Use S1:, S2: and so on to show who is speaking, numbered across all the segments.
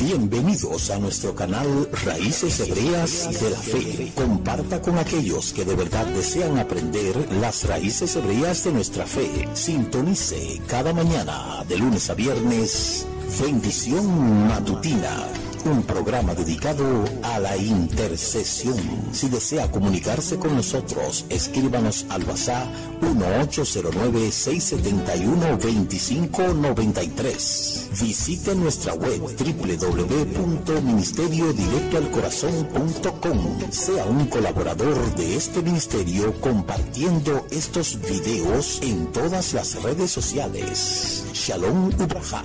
S1: Bienvenidos a nuestro canal Raíces Hebreas de la Fe. Comparta con aquellos que de verdad desean aprender las raíces hebreas de nuestra fe. Sintonice cada mañana de lunes a viernes. Bendición matutina un programa dedicado a la intercesión. Si desea comunicarse con nosotros, escríbanos al WhatsApp 1809-671-2593. Visite nuestra web www.ministeriodirectoalcorazon.com. Sea un colaborador de este ministerio compartiendo estos videos en todas las redes sociales. Shalom Ubraja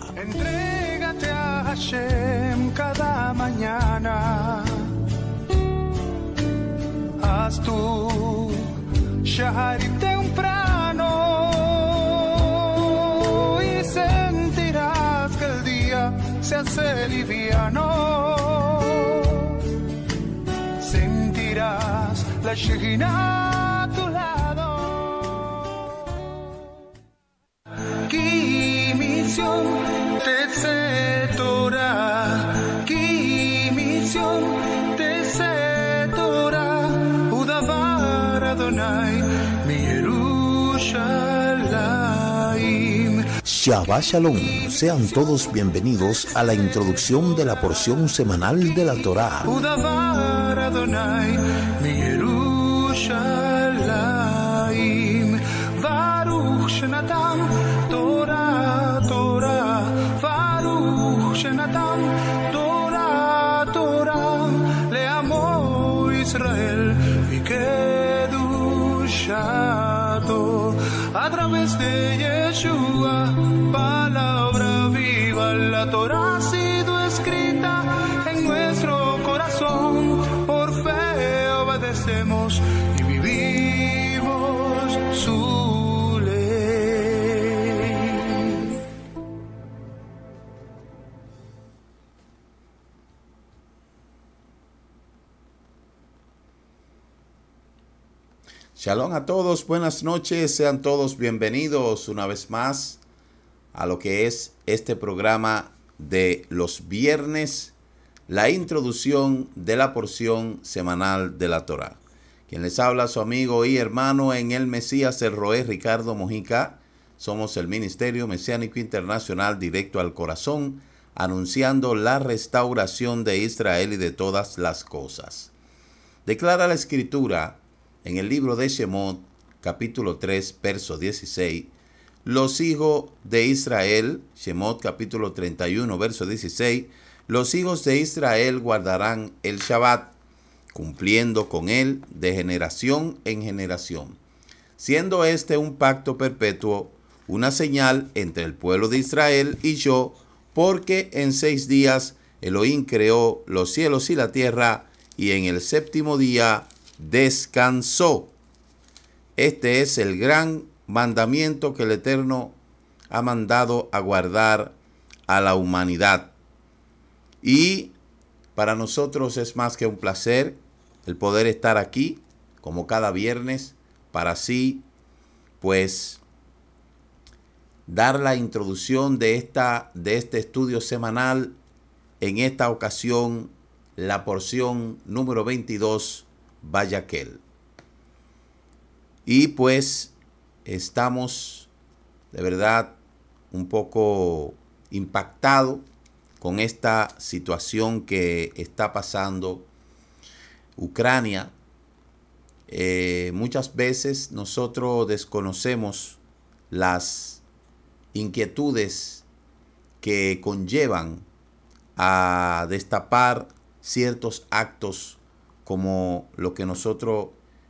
S2: frente a cada mañana. Haz tú Shaharit temprano y sentirás que el día se hace liviano. Sentirás la Shekinah tu lado. ¿Qué misión te hace, Torá? ¿Qué misión te hace, Adonai, mi
S1: Shabbat Shalom, sean todos bienvenidos a la introducción de la porción semanal de la Torá
S2: Udávar Adonai, mi Baruch Shabbat a través de Yeshua.
S1: a todos, buenas noches, sean todos bienvenidos una vez más a lo que es este programa de los viernes, la introducción de la porción semanal de la Torah. Quien les habla, su amigo y hermano en el Mesías, el Roé Ricardo Mojica. Somos el Ministerio Mesiánico Internacional Directo al Corazón, anunciando la restauración de Israel y de todas las cosas. Declara la Escritura en el libro de Shemot, capítulo 3, verso 16, los hijos de Israel, Shemot capítulo 31, verso 16, los hijos de Israel guardarán el Shabbat, cumpliendo con él de generación en generación, siendo este un pacto perpetuo, una señal entre el pueblo de Israel y yo, porque en seis días Elohim creó los cielos y la tierra, y en el séptimo día descansó. Este es el gran mandamiento que el Eterno ha mandado a guardar a la humanidad. Y para nosotros es más que un placer el poder estar aquí, como cada viernes, para así, pues, dar la introducción de, esta, de este estudio semanal, en esta ocasión, la porción número 22 y pues estamos de verdad un poco impactado con esta situación que está pasando Ucrania. Eh, muchas veces nosotros desconocemos las inquietudes que conllevan a destapar ciertos actos como lo que nosotros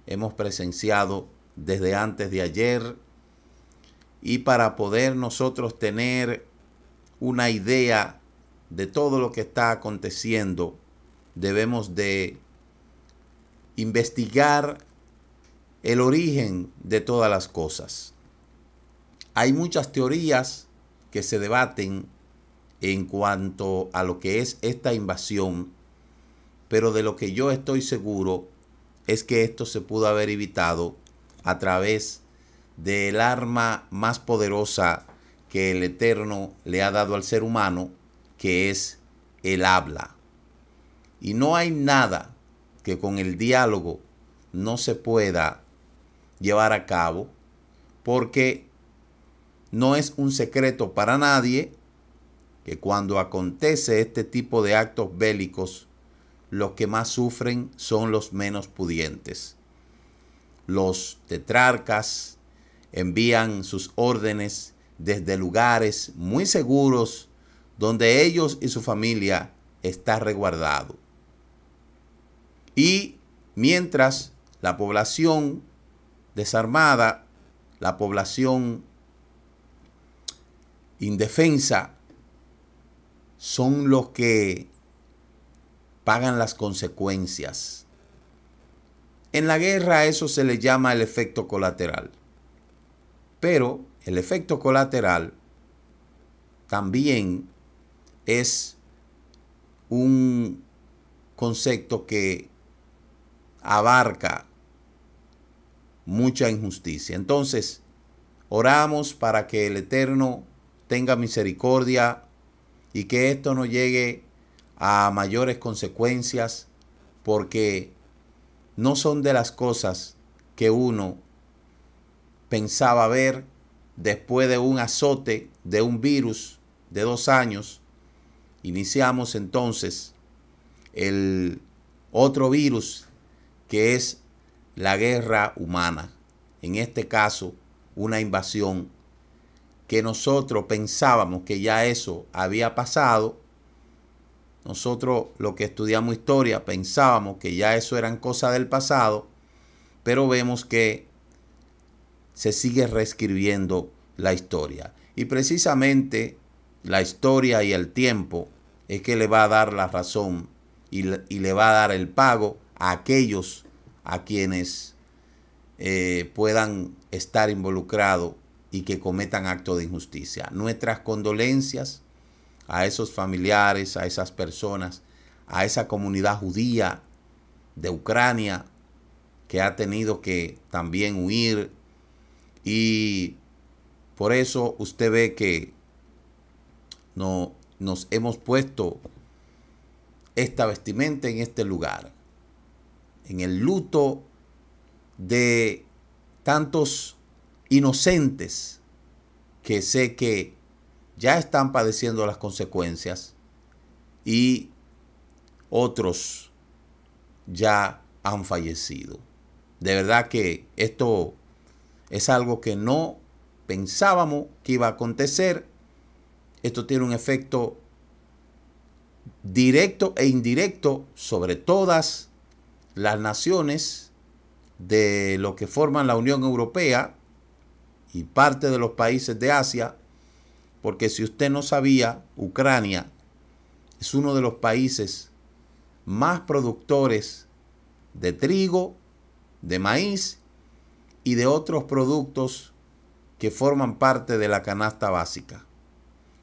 S1: hemos presenciado desde antes de ayer y para poder nosotros tener una idea de todo lo que está aconteciendo, debemos de investigar el origen de todas las cosas. Hay muchas teorías que se debaten en cuanto a lo que es esta invasión pero de lo que yo estoy seguro es que esto se pudo haber evitado a través del arma más poderosa que el Eterno le ha dado al ser humano, que es el habla. Y no hay nada que con el diálogo no se pueda llevar a cabo, porque no es un secreto para nadie que cuando acontece este tipo de actos bélicos, los que más sufren son los menos pudientes. Los tetrarcas envían sus órdenes desde lugares muy seguros donde ellos y su familia están resguardado. Y mientras la población desarmada, la población indefensa, son los que hagan las consecuencias. En la guerra eso se le llama el efecto colateral. Pero el efecto colateral también es un concepto que abarca mucha injusticia. Entonces, oramos para que el Eterno tenga misericordia y que esto no llegue a mayores consecuencias porque no son de las cosas que uno pensaba ver después de un azote de un virus de dos años. Iniciamos entonces el otro virus que es la guerra humana. En este caso, una invasión que nosotros pensábamos que ya eso había pasado nosotros, lo que estudiamos historia, pensábamos que ya eso eran cosas del pasado, pero vemos que se sigue reescribiendo la historia. Y precisamente la historia y el tiempo es que le va a dar la razón y le, va a dar el pago a aquellos a quienes eh, puedan estar involucrados y que cometan actos de injusticia. Nuestras condolencias a esos familiares, a esas personas, a esa comunidad judía de Ucrania que ha tenido que también huir. Y por eso usted ve que no, nos hemos puesto esta vestimenta en este lugar, en el luto de tantos inocentes que sé que ya están padeciendo las consecuencias y otros ya han fallecido. De verdad que esto es algo que no pensábamos que iba a acontecer. Esto tiene un efecto directo e indirecto sobre todas las naciones de lo que forman la Unión Europea y parte de los países de Asia porque si usted no sabía, Ucrania es uno de los países más productores de trigo, de maíz y de otros productos que forman parte de la canasta básica.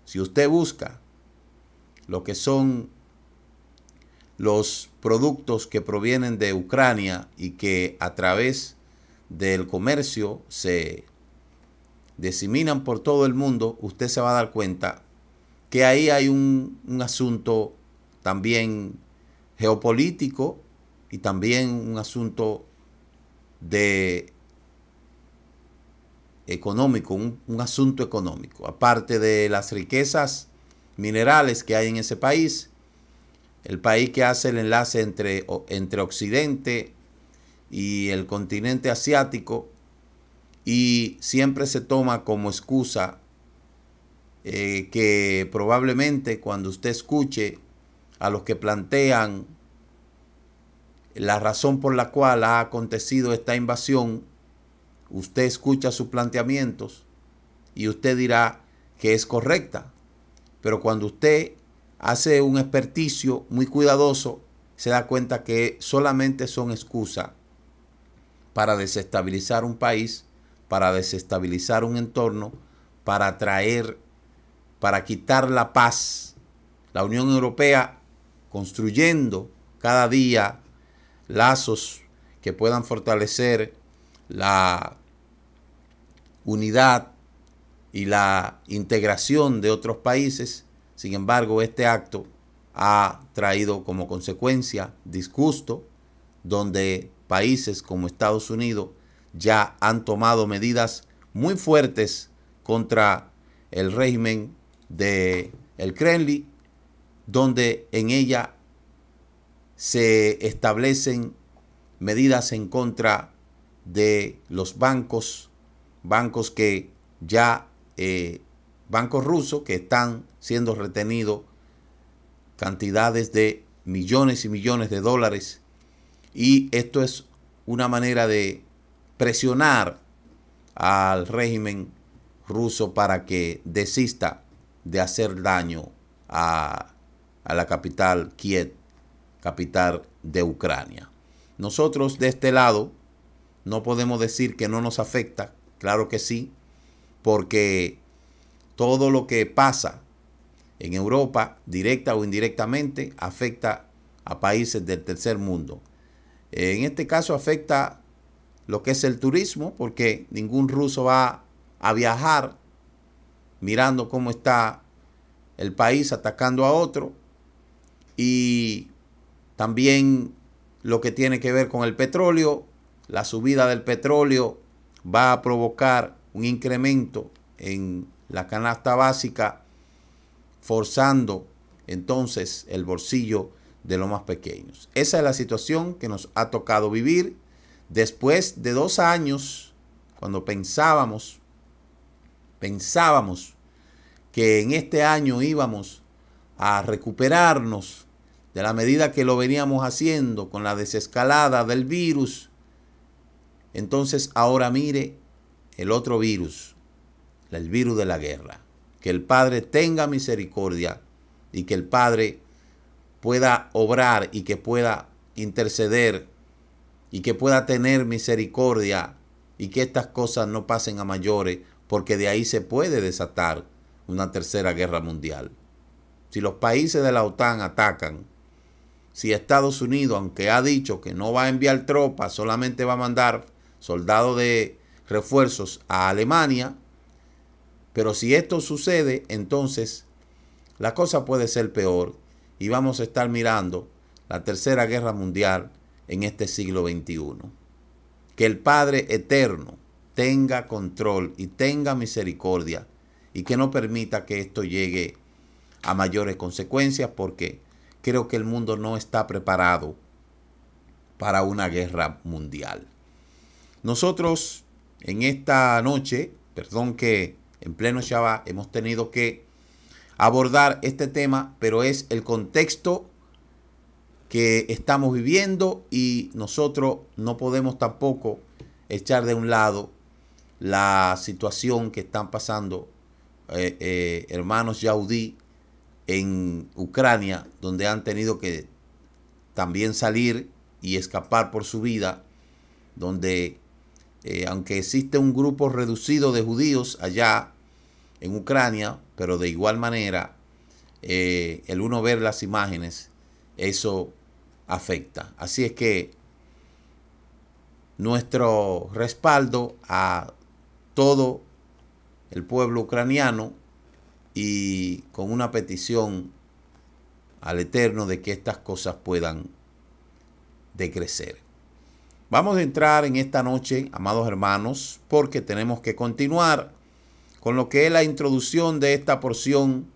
S1: Si usted busca lo que son los productos que provienen de Ucrania y que a través del comercio se diseminan por todo el mundo, usted se va a dar cuenta que ahí hay un, asunto también geopolítico y también un asunto de económico, un, asunto económico. Aparte de las riquezas minerales que hay en ese país, el país que hace el enlace entre, entre Occidente y el continente asiático, y siempre se toma como excusa eh, que probablemente cuando usted escuche a los que plantean la razón por la cual ha acontecido esta invasión, usted escucha sus planteamientos y usted dirá que es correcta. Pero cuando usted hace un experticio muy cuidadoso, se da cuenta que solamente son excusas para desestabilizar un país para desestabilizar un entorno, para traer, para quitar la paz. La Unión Europea construyendo cada día lazos que puedan fortalecer la unidad y la integración de otros países. Sin embargo, este acto ha traído como consecuencia disgusto, donde países como Estados Unidos ya han tomado medidas muy fuertes contra el régimen de el Kremlin, donde en ella se establecen medidas en contra de los bancos, bancos que ya, eh, bancos rusos que están siendo retenidos cantidades de millones y millones de dólares. Y esto es una manera de presionar al régimen ruso para que desista de hacer daño a, la capital Kiev, capital de Ucrania. Nosotros de este lado no podemos decir que no nos afecta, claro que sí, porque todo lo que pasa en Europa, directa o indirectamente, afecta a países del tercer mundo. En este caso afecta lo que es el turismo, porque ningún ruso va a viajar mirando cómo está el país atacando a otro, y también lo que tiene que ver con el petróleo, la subida del petróleo va a provocar un incremento en la canasta básica, forzando entonces el bolsillo de los más pequeños. Esa es la situación que nos ha tocado vivir Después de dos años, cuando pensábamos, pensábamos que en este año íbamos a recuperarnos de la medida que lo veníamos haciendo con la desescalada del virus, entonces ahora mire el otro virus, el virus de la guerra. Que el Padre tenga misericordia y que el Padre pueda obrar y que pueda interceder y que pueda tener misericordia y que estas cosas no pasen a mayores, porque de ahí se puede desatar una tercera guerra mundial. Si los países de la OTAN atacan, si Estados Unidos, aunque ha dicho que no va a enviar tropas, solamente va a mandar soldados de refuerzos a Alemania, pero si esto sucede, entonces la cosa puede ser peor y vamos a estar mirando la tercera guerra mundial en este siglo XXI. Que el Padre Eterno tenga control y tenga misericordia y que no permita que esto llegue a mayores consecuencias porque creo que el mundo no está preparado para una guerra mundial. Nosotros en esta noche, perdón que en pleno Shabbat hemos tenido que abordar este tema, pero es el contexto que estamos viviendo y nosotros no podemos tampoco echar de un lado la situación que están pasando eh, eh, hermanos yaudí en Ucrania, donde han tenido que también salir y escapar por su vida, donde eh, aunque existe un grupo reducido de judíos allá en Ucrania, pero de igual manera, el uno ver las imágenes, eso afecta. Así es que nuestro respaldo a todo el pueblo ucraniano y con una petición al Eterno de que estas cosas puedan decrecer. Vamos a entrar en esta noche, amados hermanos, porque tenemos que continuar con lo que es la introducción de esta porción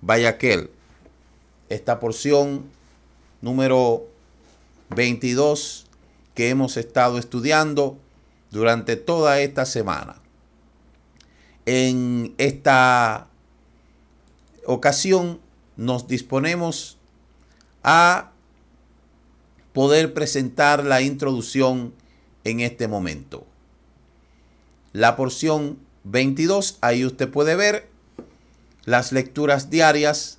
S1: vaya aquel, Esta porción número 22 que hemos estado estudiando durante toda esta semana. En esta ocasión nos disponemos a poder presentar la introducción en este momento. La porción 22, ahí usted puede ver las lecturas diarias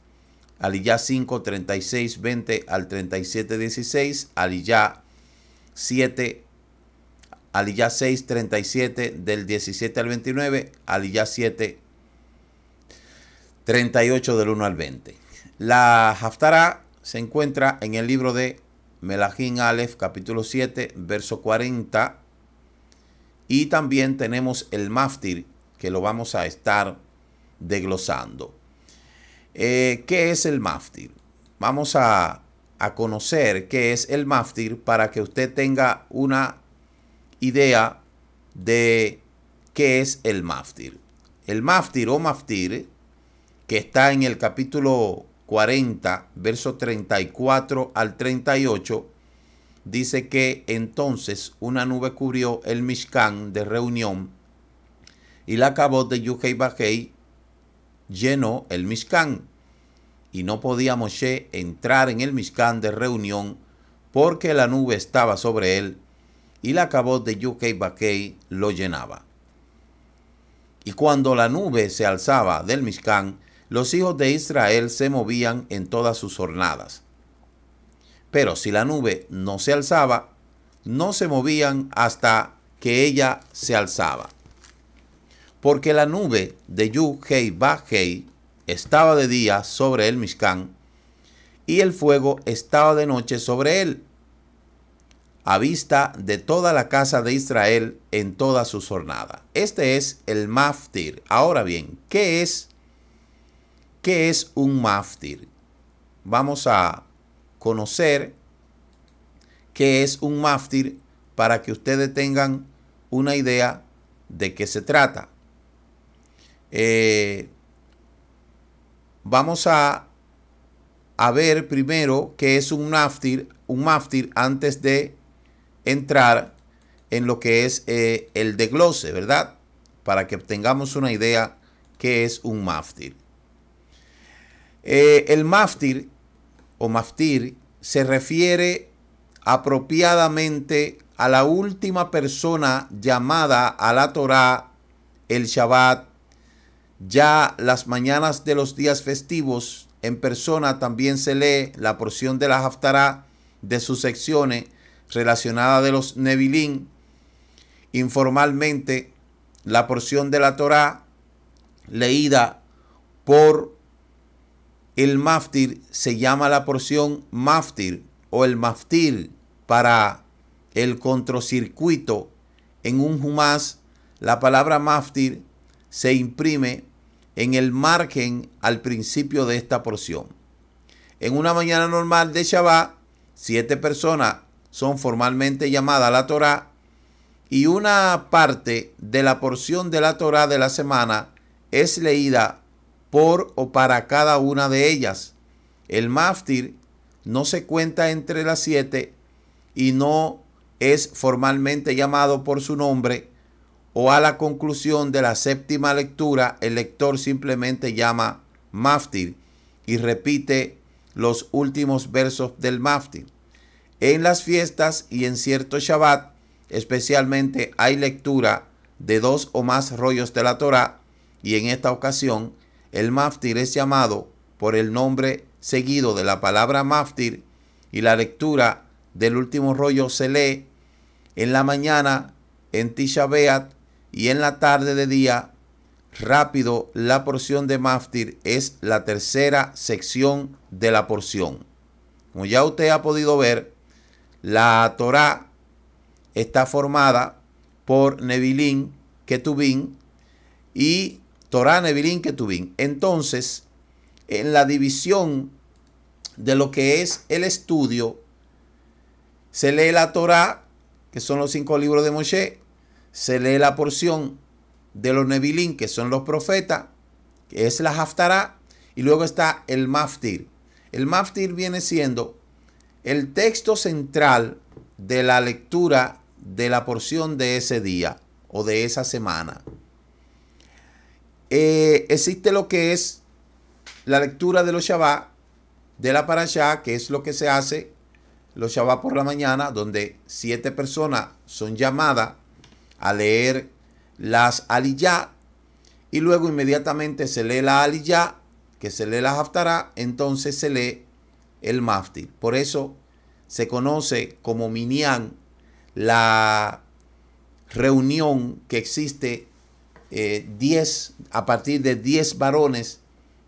S1: Aliyah 5, 36, 20 al 37, 16, Aliyah 7, Aliyah 6, 37 del 17 al 29, Aliyah 7, 38 del 1 al 20. La Haftarah se encuentra en el libro de Melahim Aleph, capítulo 7, verso 40. Y también tenemos el Maftir, que lo vamos a estar desglosando. Eh, ¿Qué es el maftir? Vamos a, conocer qué es el maftir para que usted tenga una idea de qué es el maftir. El maftir o maftir, que está en el capítulo 40, verso 34 al 38, dice que entonces una nube cubrió el Mishkan de reunión y la cabot de Yuhei Bajei llenó el Mishkan Y no podía Moshe entrar en el Mishkan de reunión porque la nube estaba sobre él y la cabot de Yukei Bakei lo llenaba. Y cuando la nube se alzaba del Mishkan, los hijos de Israel se movían en todas sus jornadas. Pero si la nube no se alzaba, no se movían hasta que ella se alzaba porque la nube de yu hei ba hei estaba de día sobre el Mishkan, y el fuego estaba de noche sobre él, a vista de toda la casa de Israel en toda su jornada. Este es el maftir. Ahora bien, ¿qué es, qué es un maftir? Vamos a conocer qué es un maftir para que ustedes tengan una idea de qué se trata. Eh, vamos a, a, ver primero qué es un maftir, un maftir antes de entrar en lo que es eh, el deglose, ¿verdad? Para que tengamos una idea qué es un maftir. Eh, el maftir o maftir se refiere apropiadamente a la última persona llamada a la Torah el Shabbat, ya las mañanas de los días festivos en persona también se lee la porción de la Haftará de sus secciones relacionada de los nebilín. Informalmente, la porción de la Torá leída por el maftir se llama la porción maftir o el maftir para el controcircuito. En un Jumás, la palabra maftir se imprime en el margen al principio de esta porción. En una mañana normal de Shabbat, siete personas son formalmente llamadas a la Torah y una parte de la porción de la Torah de la semana es leída por o para cada una de ellas. El maftir no se cuenta entre las siete y no es formalmente llamado por su nombre o a la conclusión de la séptima lectura, el lector simplemente llama maftir y repite los últimos versos del maftir. En las fiestas y en cierto Shabbat, especialmente hay lectura de dos o más rollos de la Torá y en esta ocasión el maftir es llamado por el nombre seguido de la palabra maftir y la lectura del último rollo se lee en la mañana en Tisha y en la tarde de día rápido la porción de maftir es la tercera sección de la porción. Como ya usted ha podido ver, la Torá está formada por Nebilín Ketubín y Torá, Nevilín, Ketubín. Entonces, en la división de lo que es el estudio, se lee la Torá, que son los cinco libros de Moshe, se lee la porción de los Nebilín, que son los profetas, que es la Haftará, y luego está el Maftir. El Maftir viene siendo el texto central de la lectura de la porción de ese día o de esa semana. Eh, existe lo que es la lectura de los Shabbat, de la Parashá, que es lo que se hace los Shabbat por la mañana, donde siete personas son llamadas a leer las aliyah y luego inmediatamente se lee la aliyah, que se lee la haftará, entonces se lee el maftir. Por eso se conoce como minyan la reunión que existe eh, a partir de 10 varones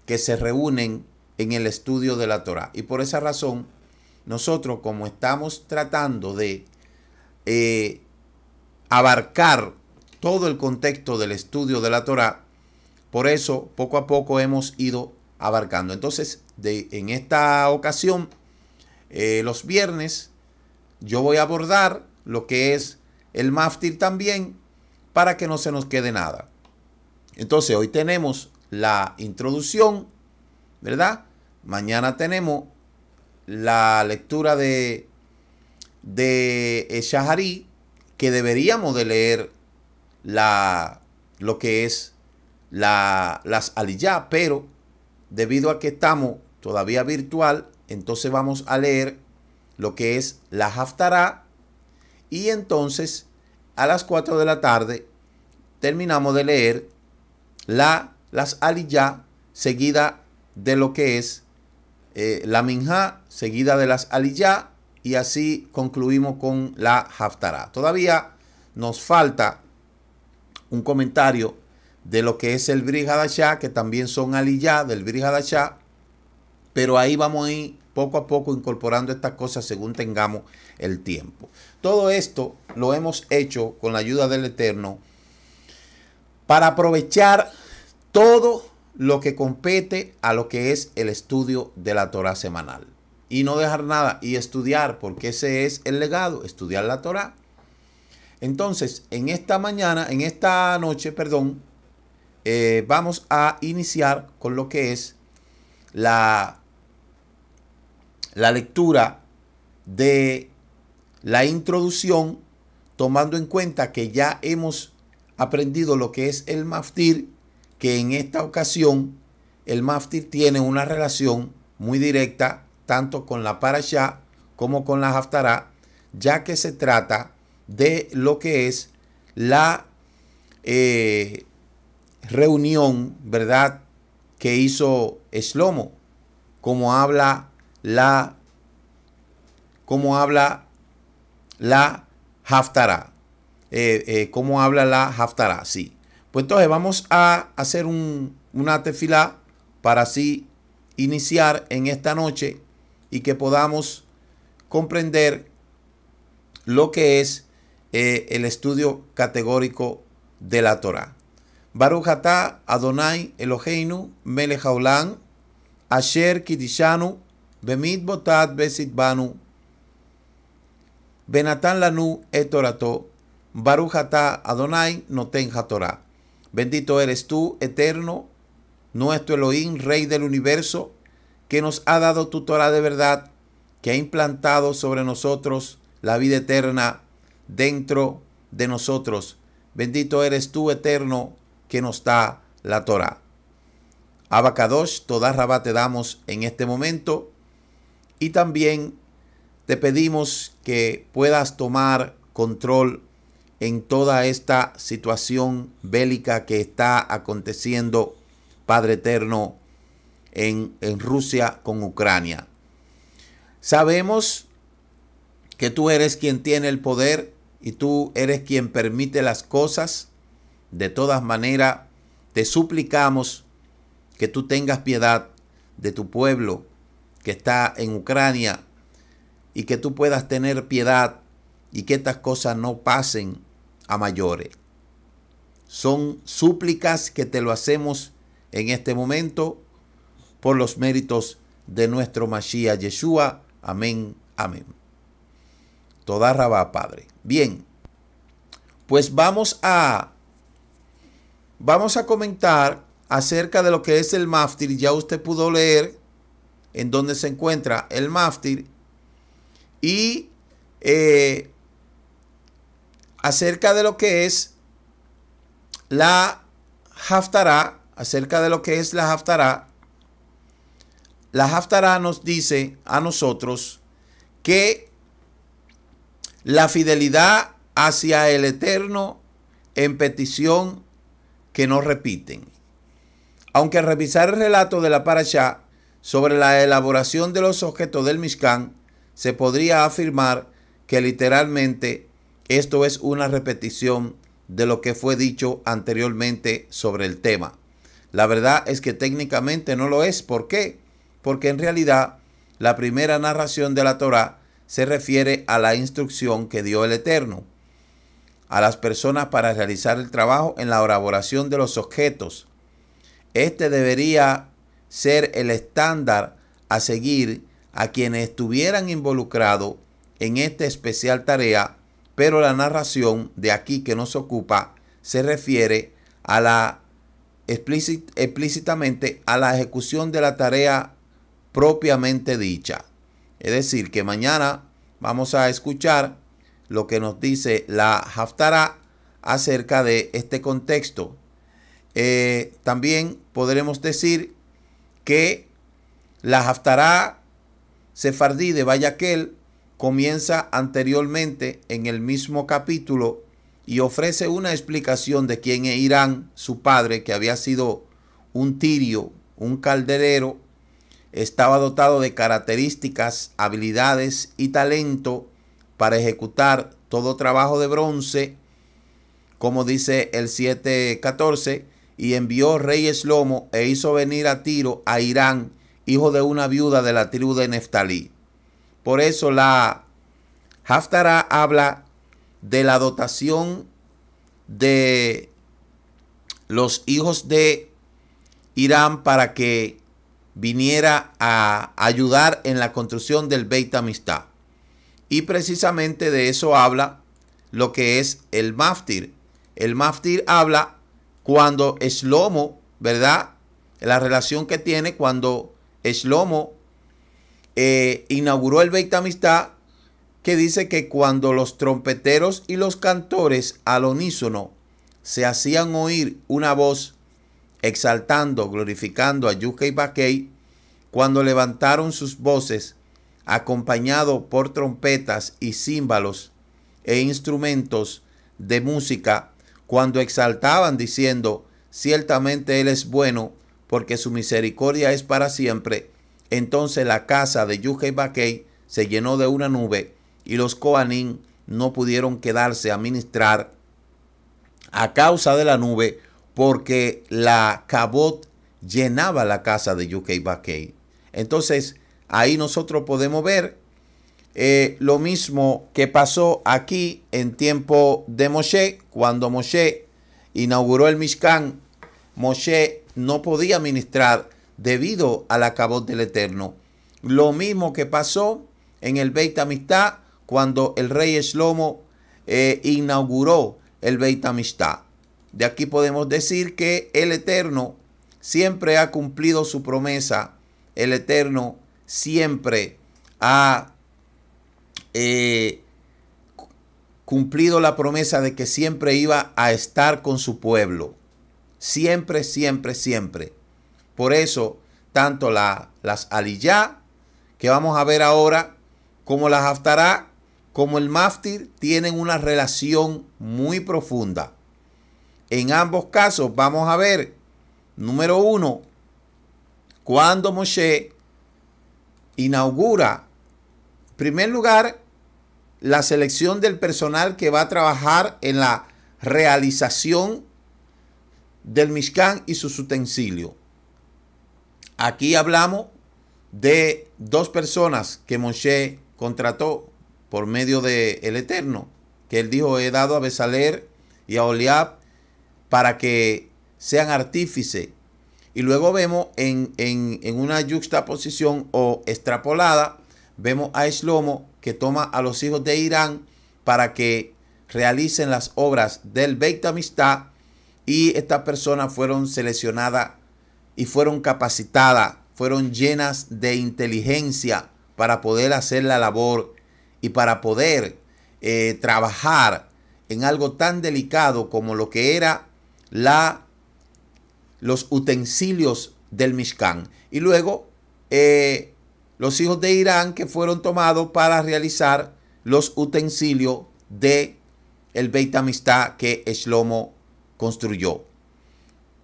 S1: que se reúnen en el estudio de la Torah. Y por esa razón, nosotros como estamos tratando de eh, abarcar todo el contexto del estudio de la Torá. Por eso, poco a poco hemos ido abarcando. Entonces, de, en esta ocasión, eh, los viernes, yo voy a abordar lo que es el mástil también para que no se nos quede nada. Entonces, hoy tenemos la introducción, ¿verdad? Mañana tenemos la lectura de, de Shahari, que deberíamos de leer la, lo que es la, las aliyah, pero debido a que estamos todavía virtual, entonces vamos a leer lo que es la haftará y entonces a las 4 de la tarde terminamos de leer la, las aliyah seguida de lo que es eh, la minja, seguida de las aliyah y así concluimos con la haftará. Todavía nos falta un comentario de lo que es el Brihadashá, que también son aliyah del Brihadashá, pero ahí vamos a ir poco a poco incorporando estas cosas según tengamos el tiempo. Todo esto lo hemos hecho con la ayuda del Eterno para aprovechar todo lo que compete a lo que es el estudio de la Torah semanal y no dejar nada y estudiar, porque ese es el legado, estudiar la Torah. Entonces, en esta mañana, en esta noche, perdón, eh, vamos a iniciar con lo que es la, la lectura de la introducción, tomando en cuenta que ya hemos aprendido lo que es el maftir, que en esta ocasión el maftir tiene una relación muy directa tanto con la parashá como con la haftará, ya que se trata de lo que es la eh, reunión, ¿verdad?, que hizo slomo como habla la como habla la haftará, eh, eh, como habla la haftará, sí. Pues entonces vamos a hacer un, una tefilá para así iniciar en esta noche y que podamos comprender lo que es eh, el estudio categórico de la Torah. Barujata Adonai Eloheinu Melech haolam Asher Kidishanu Bemit Botat Besit Banu Benatan Lanu Etorato Baruch Adonai Noten Torah. Bendito eres tú, eterno, nuestro Elohim, Rey del universo, que nos ha dado tu Torah de verdad, que ha implantado sobre nosotros la vida eterna dentro de nosotros. Bendito eres tú, eterno, que nos da la Torah. Abacadosh, toda Rabá te damos en este momento y también te pedimos que puedas tomar control en toda esta situación bélica que está aconteciendo, Padre Eterno, en, Rusia con Ucrania. Sabemos que tú eres quien tiene el poder y tú eres quien permite las cosas. De todas maneras, te suplicamos que tú tengas piedad de tu pueblo que está en Ucrania y que tú puedas tener piedad y que estas cosas no pasen a mayores. Son súplicas que te lo hacemos en este momento por los méritos de nuestro Mashiach Yeshua. Amén, amén. Toda Rabá, Padre. Bien, pues vamos a, vamos a comentar acerca de lo que es el maftir. Ya usted pudo leer en dónde se encuentra el maftir. Y eh, acerca de lo que es la haftará, acerca de lo que es la haftará, la Haftará nos dice a nosotros que la fidelidad hacia el Eterno en petición que no repiten. Aunque al revisar el relato de la Parashá sobre la elaboración de los objetos del Mishkan, se podría afirmar que literalmente esto es una repetición de lo que fue dicho anteriormente sobre el tema. La verdad es que técnicamente no lo es. ¿Por qué? porque en realidad la primera narración de la Torá se refiere a la instrucción que dio el Eterno a las personas para realizar el trabajo en la elaboración de los objetos. Este debería ser el estándar a seguir a quienes estuvieran involucrados en esta especial tarea, pero la narración de aquí que nos ocupa se refiere a la explícitamente a la ejecución de la tarea propiamente dicha. Es decir, que mañana vamos a escuchar lo que nos dice la Haftará acerca de este contexto. Eh, también podremos decir que la Haftará sefardí de Vayaquel comienza anteriormente en el mismo capítulo y ofrece una explicación de quién es Irán, su padre, que había sido un tirio, un calderero, estaba dotado de características, habilidades y talento para ejecutar todo trabajo de bronce, como dice el 7.14, y envió reyes lomo e hizo venir a Tiro a Irán, hijo de una viuda de la tribu de Neftalí. Por eso la Haftarah habla de la dotación de los hijos de Irán para que viniera a ayudar en la construcción del Beit Amistad. Y precisamente de eso habla lo que es el Maftir. El Maftir habla cuando lomo ¿verdad? La relación que tiene cuando es eh, inauguró el Beit Amistad, que dice que cuando los trompeteros y los cantores al unísono se hacían oír una voz exaltando, glorificando a Yuke y Bakei, cuando levantaron sus voces, acompañado por trompetas y címbalos e instrumentos de música, cuando exaltaban diciendo, ciertamente Él es bueno, porque su misericordia es para siempre. Entonces la casa de y Bakei se llenó de una nube, y los Koanín no pudieron quedarse a ministrar a causa de la nube, porque la cabot llenaba la casa de UK Bakay. Entonces, ahí nosotros podemos ver eh, lo mismo que pasó aquí en tiempo de Moshe, cuando Moshe inauguró el Mishkan, Moshe no podía ministrar debido a la cabot del Eterno. Lo mismo que pasó en el Beit Amistad cuando el rey Eslomo eh, inauguró el Beit Amistad. De aquí podemos decir que el Eterno siempre ha cumplido su promesa. El Eterno siempre ha eh, cumplido la promesa de que siempre iba a estar con su pueblo. Siempre, siempre, siempre. Por eso, tanto las aliyah, que vamos a ver ahora, como las haftará, como el maftir, tienen una relación muy profunda. En ambos casos vamos a ver, número uno, cuando Moshe inaugura, en primer lugar, la selección del personal que va a trabajar en la realización del Mishkan y sus utensilios. Aquí hablamos de dos personas que Moshe contrató por medio del El Eterno, que él dijo, he dado a Besaler y a Oliab para que sean artífices. Y luego vemos en, una yuxtaposición o extrapolada, vemos a Shlomo que toma a los hijos de Irán para que realicen las obras del Beit Amistad y estas personas fueron seleccionadas y fueron capacitadas, fueron llenas de inteligencia para poder hacer la labor y para poder eh, trabajar en algo tan delicado como lo que era la, los utensilios del Mishkan. Y luego eh, los hijos de Irán que fueron tomados para realizar los utensilios de el Beit Amistad que Shlomo construyó.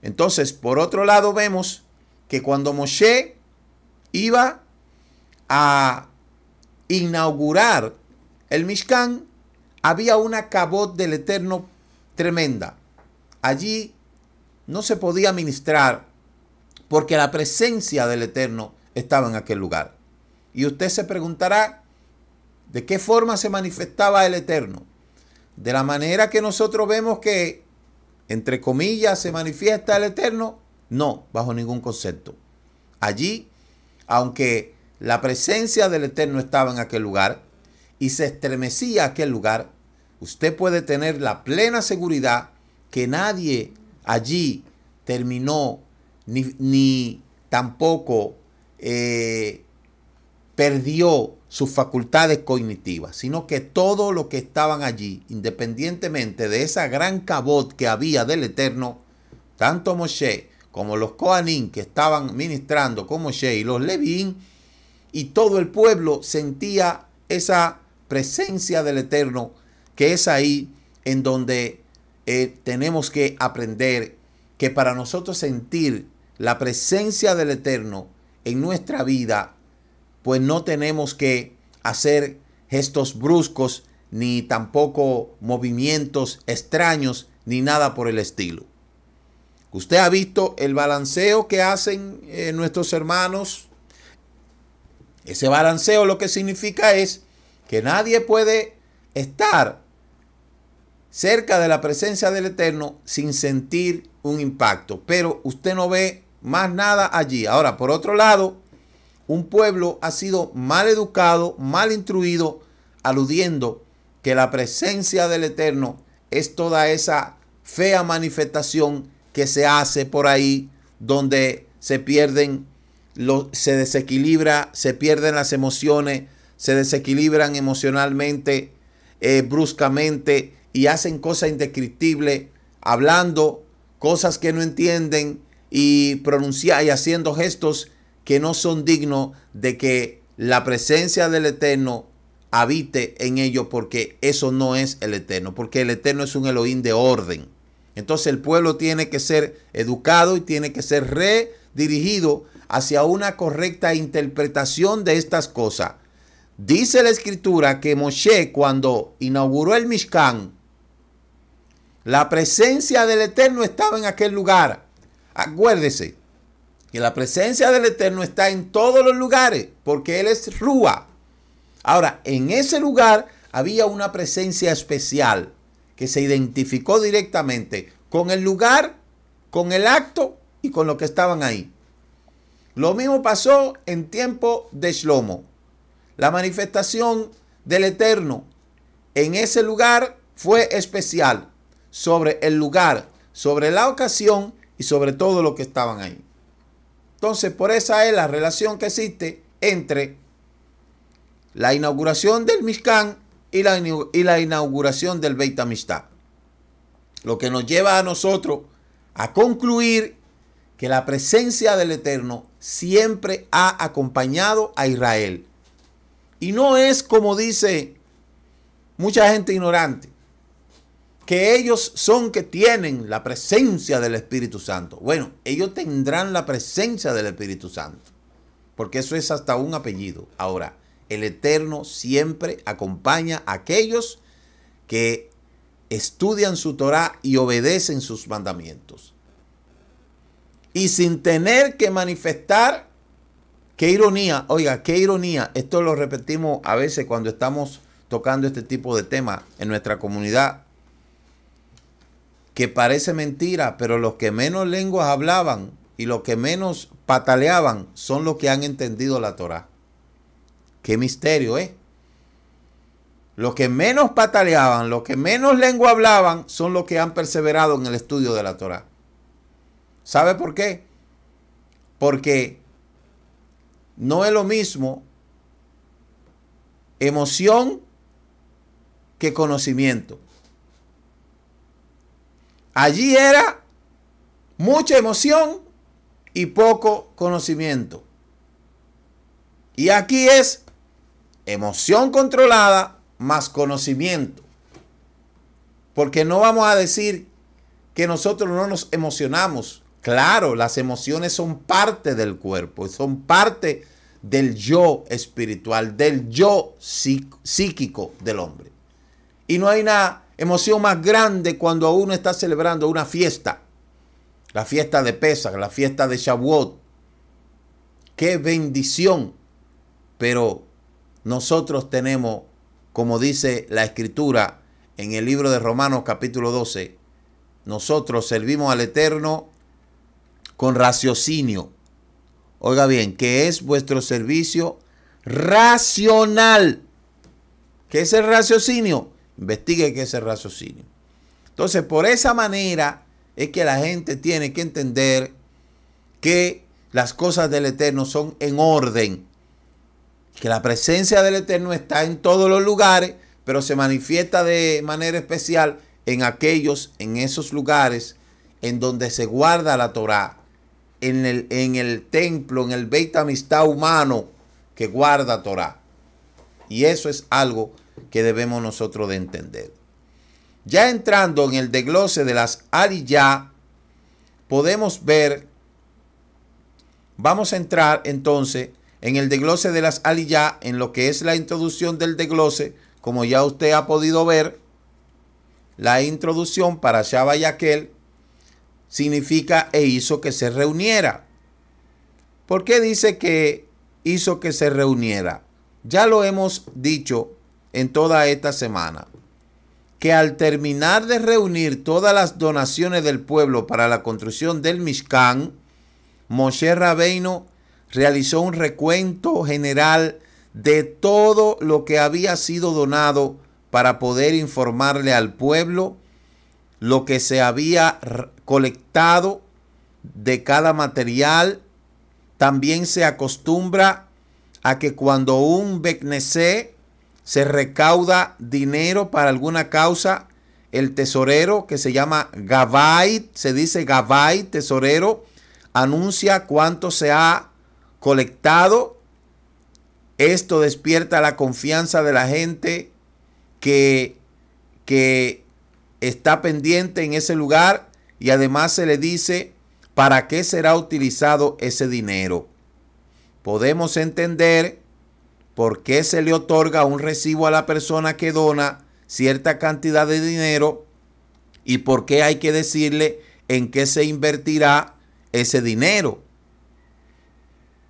S1: Entonces, por otro lado, vemos que cuando Moshe iba a inaugurar el Mishkan, había una cabot del Eterno tremenda allí no se podía ministrar porque la presencia del Eterno estaba en aquel lugar. Y usted se preguntará, ¿de qué forma se manifestaba el Eterno? De la manera que nosotros vemos que, entre comillas, se manifiesta el Eterno, no, bajo ningún concepto. Allí, aunque la presencia del Eterno estaba en aquel lugar y se estremecía aquel lugar, usted puede tener la plena seguridad que nadie allí terminó ni, tampoco eh, perdió sus facultades cognitivas, sino que todo lo que estaban allí, independientemente de esa gran cabot que había del Eterno, tanto Moshe como los Kohanim que estaban ministrando con Moshe y los Levín, y todo el pueblo sentía esa presencia del Eterno, que es ahí en donde eh, tenemos que aprender que para nosotros sentir la presencia del Eterno en nuestra vida, pues no tenemos que hacer gestos bruscos, ni tampoco movimientos extraños, ni nada por el estilo. Usted ha visto el balanceo que hacen eh, nuestros hermanos. Ese balanceo lo que significa es que nadie puede estar cerca de la presencia del Eterno sin sentir un impacto. Pero usted no ve más nada allí. Ahora, por otro lado, un pueblo ha sido mal educado, mal instruido, aludiendo que la presencia del Eterno es toda esa fea manifestación que se hace por ahí, donde se pierden, se desequilibra, se pierden las emociones, se desequilibran emocionalmente, eh, bruscamente, y hacen cosas indescriptibles, hablando cosas que no entienden y pronunciar y haciendo gestos que no son dignos de que la presencia del Eterno habite en ellos porque eso no es el Eterno, porque el Eterno es un Elohim de orden. Entonces el pueblo tiene que ser educado y tiene que ser redirigido hacia una correcta interpretación de estas cosas. Dice la escritura que Moshe cuando inauguró el Mishkan, la presencia del Eterno estaba en aquel lugar. Acuérdese que la presencia del Eterno está en todos los lugares porque Él es Rúa. Ahora, en ese lugar había una presencia especial que se identificó directamente con el lugar, con el acto y con lo que estaban ahí. Lo mismo pasó en tiempo de Shlomo. La manifestación del Eterno en ese lugar fue especial sobre el lugar, sobre la ocasión y sobre todo lo que estaban ahí. Entonces, por esa es la relación que existe entre la inauguración del Mishkan y la, y la inauguración del Beit Amistad. Lo que nos lleva a nosotros a concluir que la presencia del Eterno siempre ha acompañado a Israel. Y no es como dice mucha gente ignorante que ellos son que tienen la presencia del Espíritu Santo. Bueno, ellos tendrán la presencia del Espíritu Santo, porque eso es hasta un apellido. Ahora, el Eterno siempre acompaña a aquellos que estudian su Torah y obedecen sus mandamientos. Y sin tener que manifestar, qué ironía, oiga, qué ironía, esto lo repetimos a veces cuando estamos tocando este tipo de temas en nuestra comunidad que parece mentira, pero los que menos lenguas hablaban y los que menos pataleaban son los que han entendido la Torah. Qué misterio, ¿eh? Los que menos pataleaban, los que menos lengua hablaban, son los que han perseverado en el estudio de la Torah. ¿Sabe por qué? Porque no es lo mismo emoción que conocimiento. Allí era mucha emoción y poco conocimiento. Y aquí es emoción controlada más conocimiento. Porque no vamos a decir que nosotros no nos emocionamos. Claro, las emociones son parte del cuerpo, son parte del yo espiritual, del yo psíquico del hombre. Y no hay nada emoción más grande cuando uno está celebrando una fiesta. La fiesta de Pesach, la fiesta de Shavuot. Qué bendición. Pero nosotros tenemos, como dice la escritura en el libro de Romanos capítulo 12, nosotros servimos al Eterno con raciocinio. Oiga bien, que es vuestro servicio racional. ¿Qué es el raciocinio? Investigue que es el raciocinio. Entonces, por esa manera es que la gente tiene que entender que las cosas del Eterno son en orden, que la presencia del Eterno está en todos los lugares, pero se manifiesta de manera especial en aquellos, en esos lugares en donde se guarda la Torá, en el, en el templo, en el Beit Amistad humano que guarda Torá. Y eso es algo que debemos nosotros de entender. Ya entrando en el desglose de las aliyah, podemos ver, vamos a entrar entonces en el desglose de las aliyah, en lo que es la introducción del desglose, como ya usted ha podido ver, la introducción para Shaba y significa e hizo que se reuniera. ¿Por qué dice que hizo que se reuniera? Ya lo hemos dicho en toda esta semana, que al terminar de reunir todas las donaciones del pueblo para la construcción del Mishkan, Moshe Rabeino realizó un recuento general de todo lo que había sido donado para poder informarle al pueblo lo que se había colectado de cada material. También se acostumbra a que cuando un Becnesé se recauda dinero para alguna causa, el tesorero que se llama Gavai, se dice Gavai, tesorero, anuncia cuánto se ha colectado. Esto despierta la confianza de la gente que, que está pendiente en ese lugar y además se le dice para qué será utilizado ese dinero. Podemos entender ¿por qué se le otorga un recibo a la persona que dona cierta cantidad de dinero? ¿Y por qué hay que decirle en qué se invertirá ese dinero?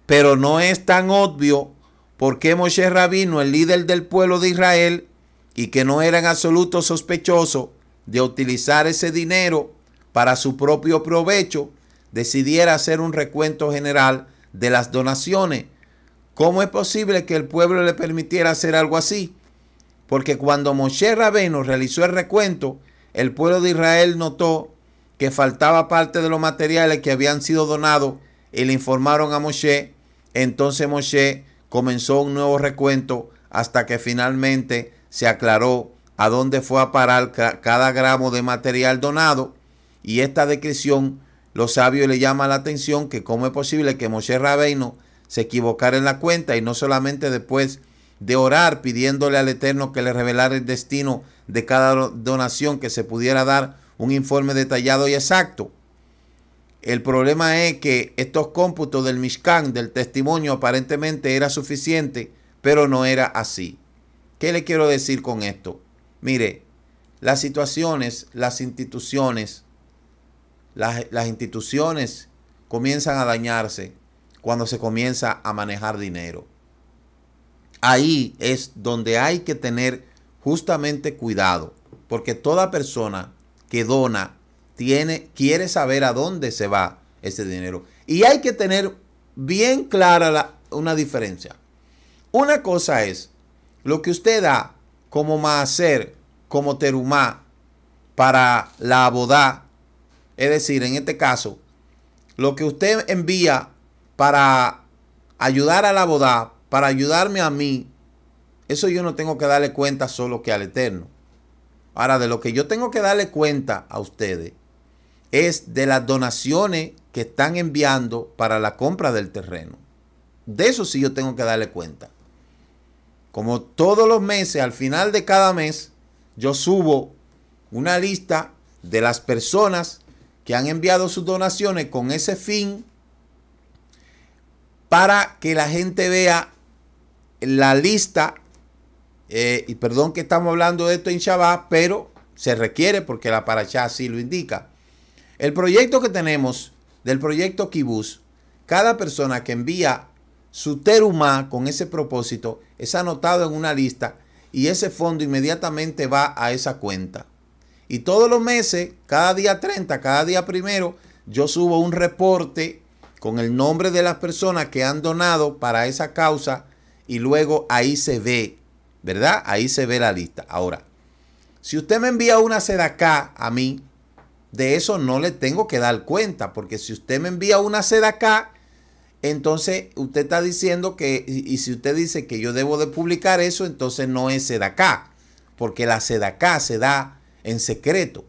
S1: Pero no es tan obvio por qué Moshe Rabino, el líder del pueblo de Israel, y que no era en absoluto sospechoso de utilizar ese dinero para su propio provecho, decidiera hacer un recuento general de las donaciones ¿Cómo es posible que el pueblo le permitiera hacer algo así? Porque cuando Moshe Rabeno realizó el recuento, el pueblo de Israel notó que faltaba parte de los materiales que habían sido donados y le informaron a Moshe. Entonces Moshe comenzó un nuevo recuento hasta que finalmente se aclaró a dónde fue a parar cada gramo de material donado. Y esta descripción, los sabios le llama la atención que cómo es posible que Moshe Rabeno se equivocara en la cuenta y no solamente después de orar pidiéndole al Eterno que le revelara el destino de cada donación, que se pudiera dar un informe detallado y exacto. El problema es que estos cómputos del Mishkan, del testimonio, aparentemente era suficiente, pero no era así. ¿Qué le quiero decir con esto? Mire, las situaciones, las instituciones, las, las instituciones comienzan a dañarse cuando se comienza a manejar dinero. Ahí es donde hay que tener justamente cuidado, porque toda persona que dona tiene, quiere saber a dónde se va ese dinero. Y hay que tener bien clara una diferencia. Una cosa es lo que usted da como hacer. como terumá, para la boda. Es decir, en este caso, lo que usted envía para ayudar a la boda, para ayudarme a mí, eso yo no tengo que darle cuenta solo que al Eterno. Ahora, de lo que yo tengo que darle cuenta a ustedes es de las donaciones que están enviando para la compra del terreno. De eso sí yo tengo que darle cuenta. Como todos los meses, al final de cada mes, yo subo una lista de las personas que han enviado sus donaciones con ese fin para que la gente vea la lista. Eh, y perdón que estamos hablando de esto en Shabbat, pero se requiere porque la paracha así lo indica. El proyecto que tenemos del proyecto Kibus. cada persona que envía su terumá con ese propósito es anotado en una lista y ese fondo inmediatamente va a esa cuenta. Y todos los meses, cada día 30, cada día primero, yo subo un reporte con el nombre de las personas que han donado para esa causa y luego ahí se ve, ¿verdad? Ahí se ve la lista. Ahora, si usted me envía una acá a mí, de eso no le tengo que dar cuenta, porque si usted me envía una acá, entonces usted está diciendo que, y si usted dice que yo debo de publicar eso, entonces no es acá, porque la acá se da en secreto.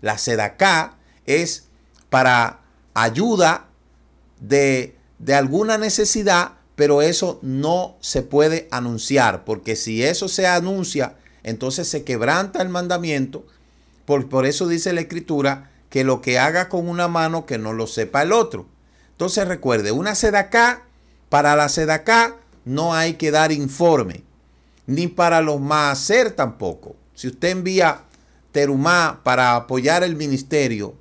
S1: La acá es para ayuda de, alguna necesidad, pero eso no se puede anunciar, porque si eso se anuncia, entonces se quebranta el mandamiento. Por, eso dice la escritura que lo que haga con una mano que no lo sepa el otro. Entonces recuerde, una acá, para la sedacá no hay que dar informe, ni para los hacer tampoco. Si usted envía terumá para apoyar el ministerio,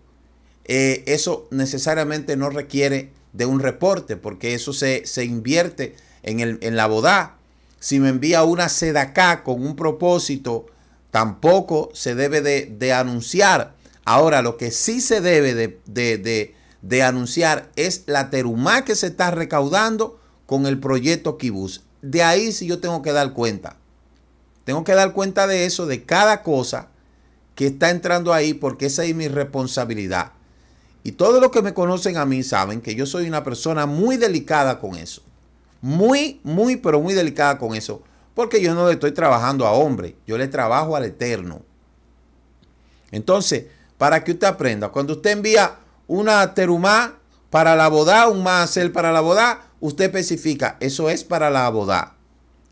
S1: eh, eso necesariamente no requiere de un reporte, porque eso se, se invierte en, el, en la boda. Si me envía una acá con un propósito, tampoco se debe de, de, anunciar. Ahora, lo que sí se debe de, de, de, anunciar es la terumá que se está recaudando con el proyecto Kibus. De ahí sí yo tengo que dar cuenta. Tengo que dar cuenta de eso, de cada cosa que está entrando ahí, porque esa es mi responsabilidad. Y todos los que me conocen a mí saben que yo soy una persona muy delicada con eso. Muy, muy, pero muy delicada con eso. Porque yo no le estoy trabajando a hombre, yo le trabajo al eterno. Entonces, para que usted aprenda, cuando usted envía una terumá para la boda, un masel para la boda, usted especifica, eso es para la boda.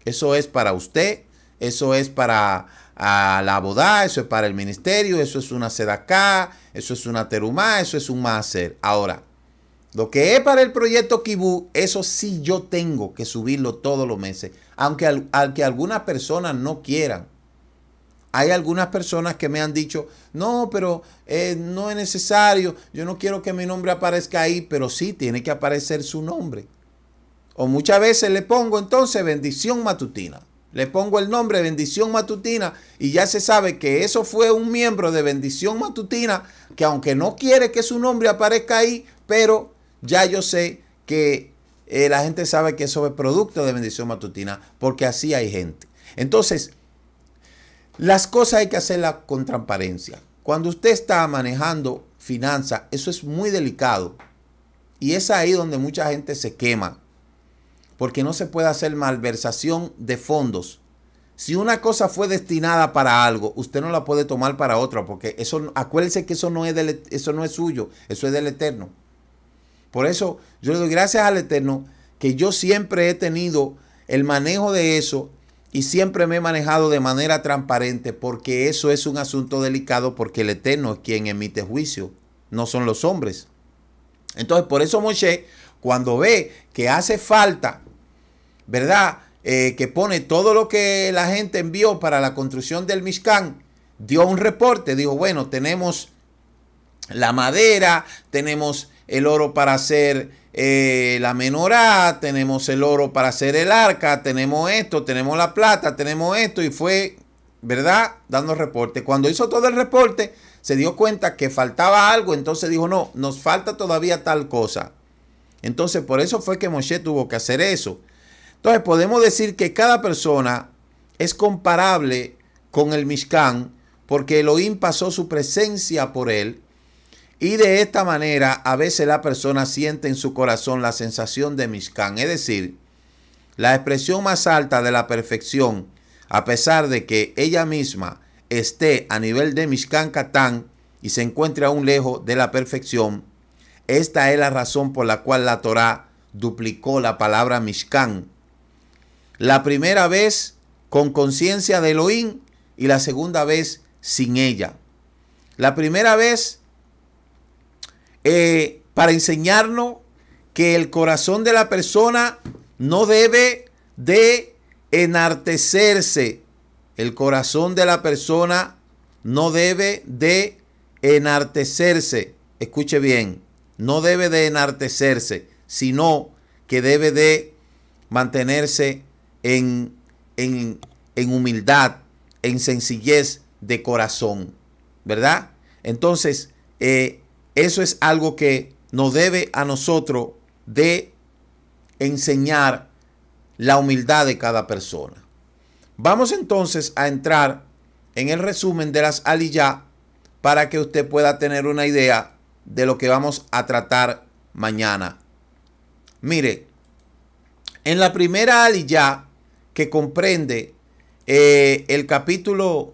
S1: Eso es para usted, eso es para ah, la boda, eso es para el ministerio, eso es una sedacá, eso es una terumá, eso es un máser. Ahora, lo que es para el proyecto Kibú, eso sí yo tengo que subirlo todos los meses, aunque, al, que algunas personas no quieran. Hay algunas personas que me han dicho, no, pero eh, no es necesario, yo no quiero que mi nombre aparezca ahí, pero sí tiene que aparecer su nombre. O muchas veces le pongo entonces bendición matutina le pongo el nombre Bendición Matutina y ya se sabe que eso fue un miembro de Bendición Matutina que aunque no quiere que su nombre aparezca ahí, pero ya yo sé que eh, la gente sabe que eso es producto de Bendición Matutina porque así hay gente. Entonces, las cosas hay que hacerlas con transparencia. Cuando usted está manejando finanzas, eso es muy delicado. Y es ahí donde mucha gente se quema porque no se puede hacer malversación de fondos. Si una cosa fue destinada para algo, usted no la puede tomar para otra, porque eso, acuérdese que eso no es, eso no es suyo, eso es del Eterno. Por eso yo le doy gracias al Eterno que yo siempre he tenido el manejo de eso y siempre me he manejado de manera transparente, porque eso es un asunto delicado, porque el Eterno es quien emite juicio, no son los hombres. Entonces, por eso Moshe, cuando ve que hace falta ¿verdad? Eh, que pone todo lo que la gente envió para la construcción del Mishkan, dio un reporte, dijo, bueno, tenemos la madera, tenemos el oro para hacer eh, la menorá, tenemos el oro para hacer el arca, tenemos esto, tenemos la plata, tenemos esto, y fue, ¿verdad? Dando reporte. Cuando hizo todo el reporte, se dio cuenta que faltaba algo, entonces dijo, no, nos falta todavía tal cosa. Entonces, por eso fue que Moshe tuvo que hacer eso. Entonces podemos decir que cada persona es comparable con el Mishkan porque Elohim pasó su presencia por él y de esta manera a veces la persona siente en su corazón la sensación de Mishkan, es decir, la expresión más alta de la perfección, a pesar de que ella misma esté a nivel de Mishkan Katán y se encuentre aún lejos de la perfección, esta es la razón por la cual la Torá duplicó la palabra Mishkan la primera vez con conciencia de Elohim y la segunda vez sin ella. La primera vez eh, para enseñarnos que el corazón de la persona no debe de enartecerse. El corazón de la persona no debe de enartecerse. Escuche bien, no debe de enartecerse, sino que debe de mantenerse en, humildad, en sencillez de corazón, ¿verdad? Entonces, eh, eso es algo que nos debe a nosotros de enseñar la humildad de cada persona. Vamos entonces a entrar en el resumen de las aliyá para que usted pueda tener una idea de lo que vamos a tratar mañana. Mire, en la primera aliyá que comprende eh, el capítulo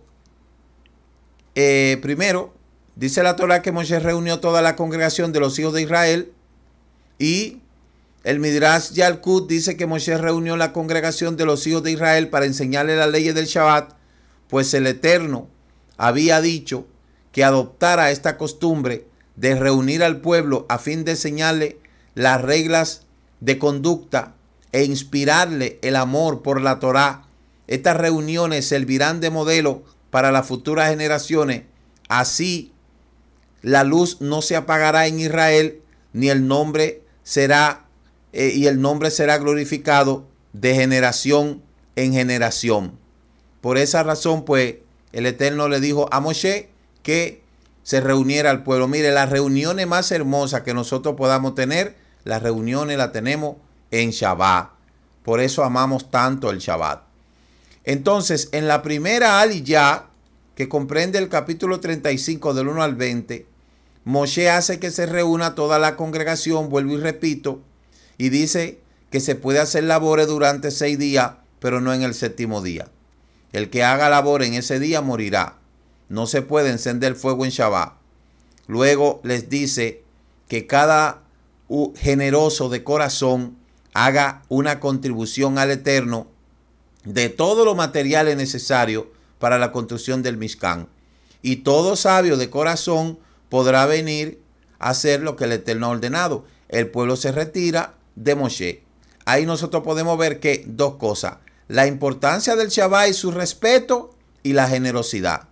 S1: eh, primero. Dice la Torah que Moisés reunió toda la congregación de los hijos de Israel y el Midrash Yalkut dice que Moisés reunió la congregación de los hijos de Israel para enseñarle las leyes del Shabbat, pues el Eterno había dicho que adoptara esta costumbre de reunir al pueblo a fin de enseñarle las reglas de conducta e inspirarle el amor por la Torá. Estas reuniones servirán de modelo para las futuras generaciones. Así, la luz no se apagará en Israel, ni el nombre será eh, y el nombre será glorificado de generación en generación. Por esa razón, pues, el Eterno le dijo a Moshe que se reuniera al pueblo. Mire, las reuniones más hermosas que nosotros podamos tener, las reuniones las tenemos en Shabbat. Por eso amamos tanto el Shabbat. Entonces, en la primera aliyah, que comprende el capítulo 35 del 1 al 20, Moshe hace que se reúna toda la congregación, vuelvo y repito, y dice que se puede hacer labores durante seis días, pero no en el séptimo día. El que haga labor en ese día morirá. No se puede encender fuego en Shabbat. Luego les dice que cada generoso de corazón haga una contribución al Eterno de todos los materiales necesarios para la construcción del Mishkan. Y todo sabio de corazón podrá venir a hacer lo que el Eterno ha ordenado. El pueblo se retira de Moshe. Ahí nosotros podemos ver que dos cosas, la importancia del Shabbat y su respeto y la generosidad.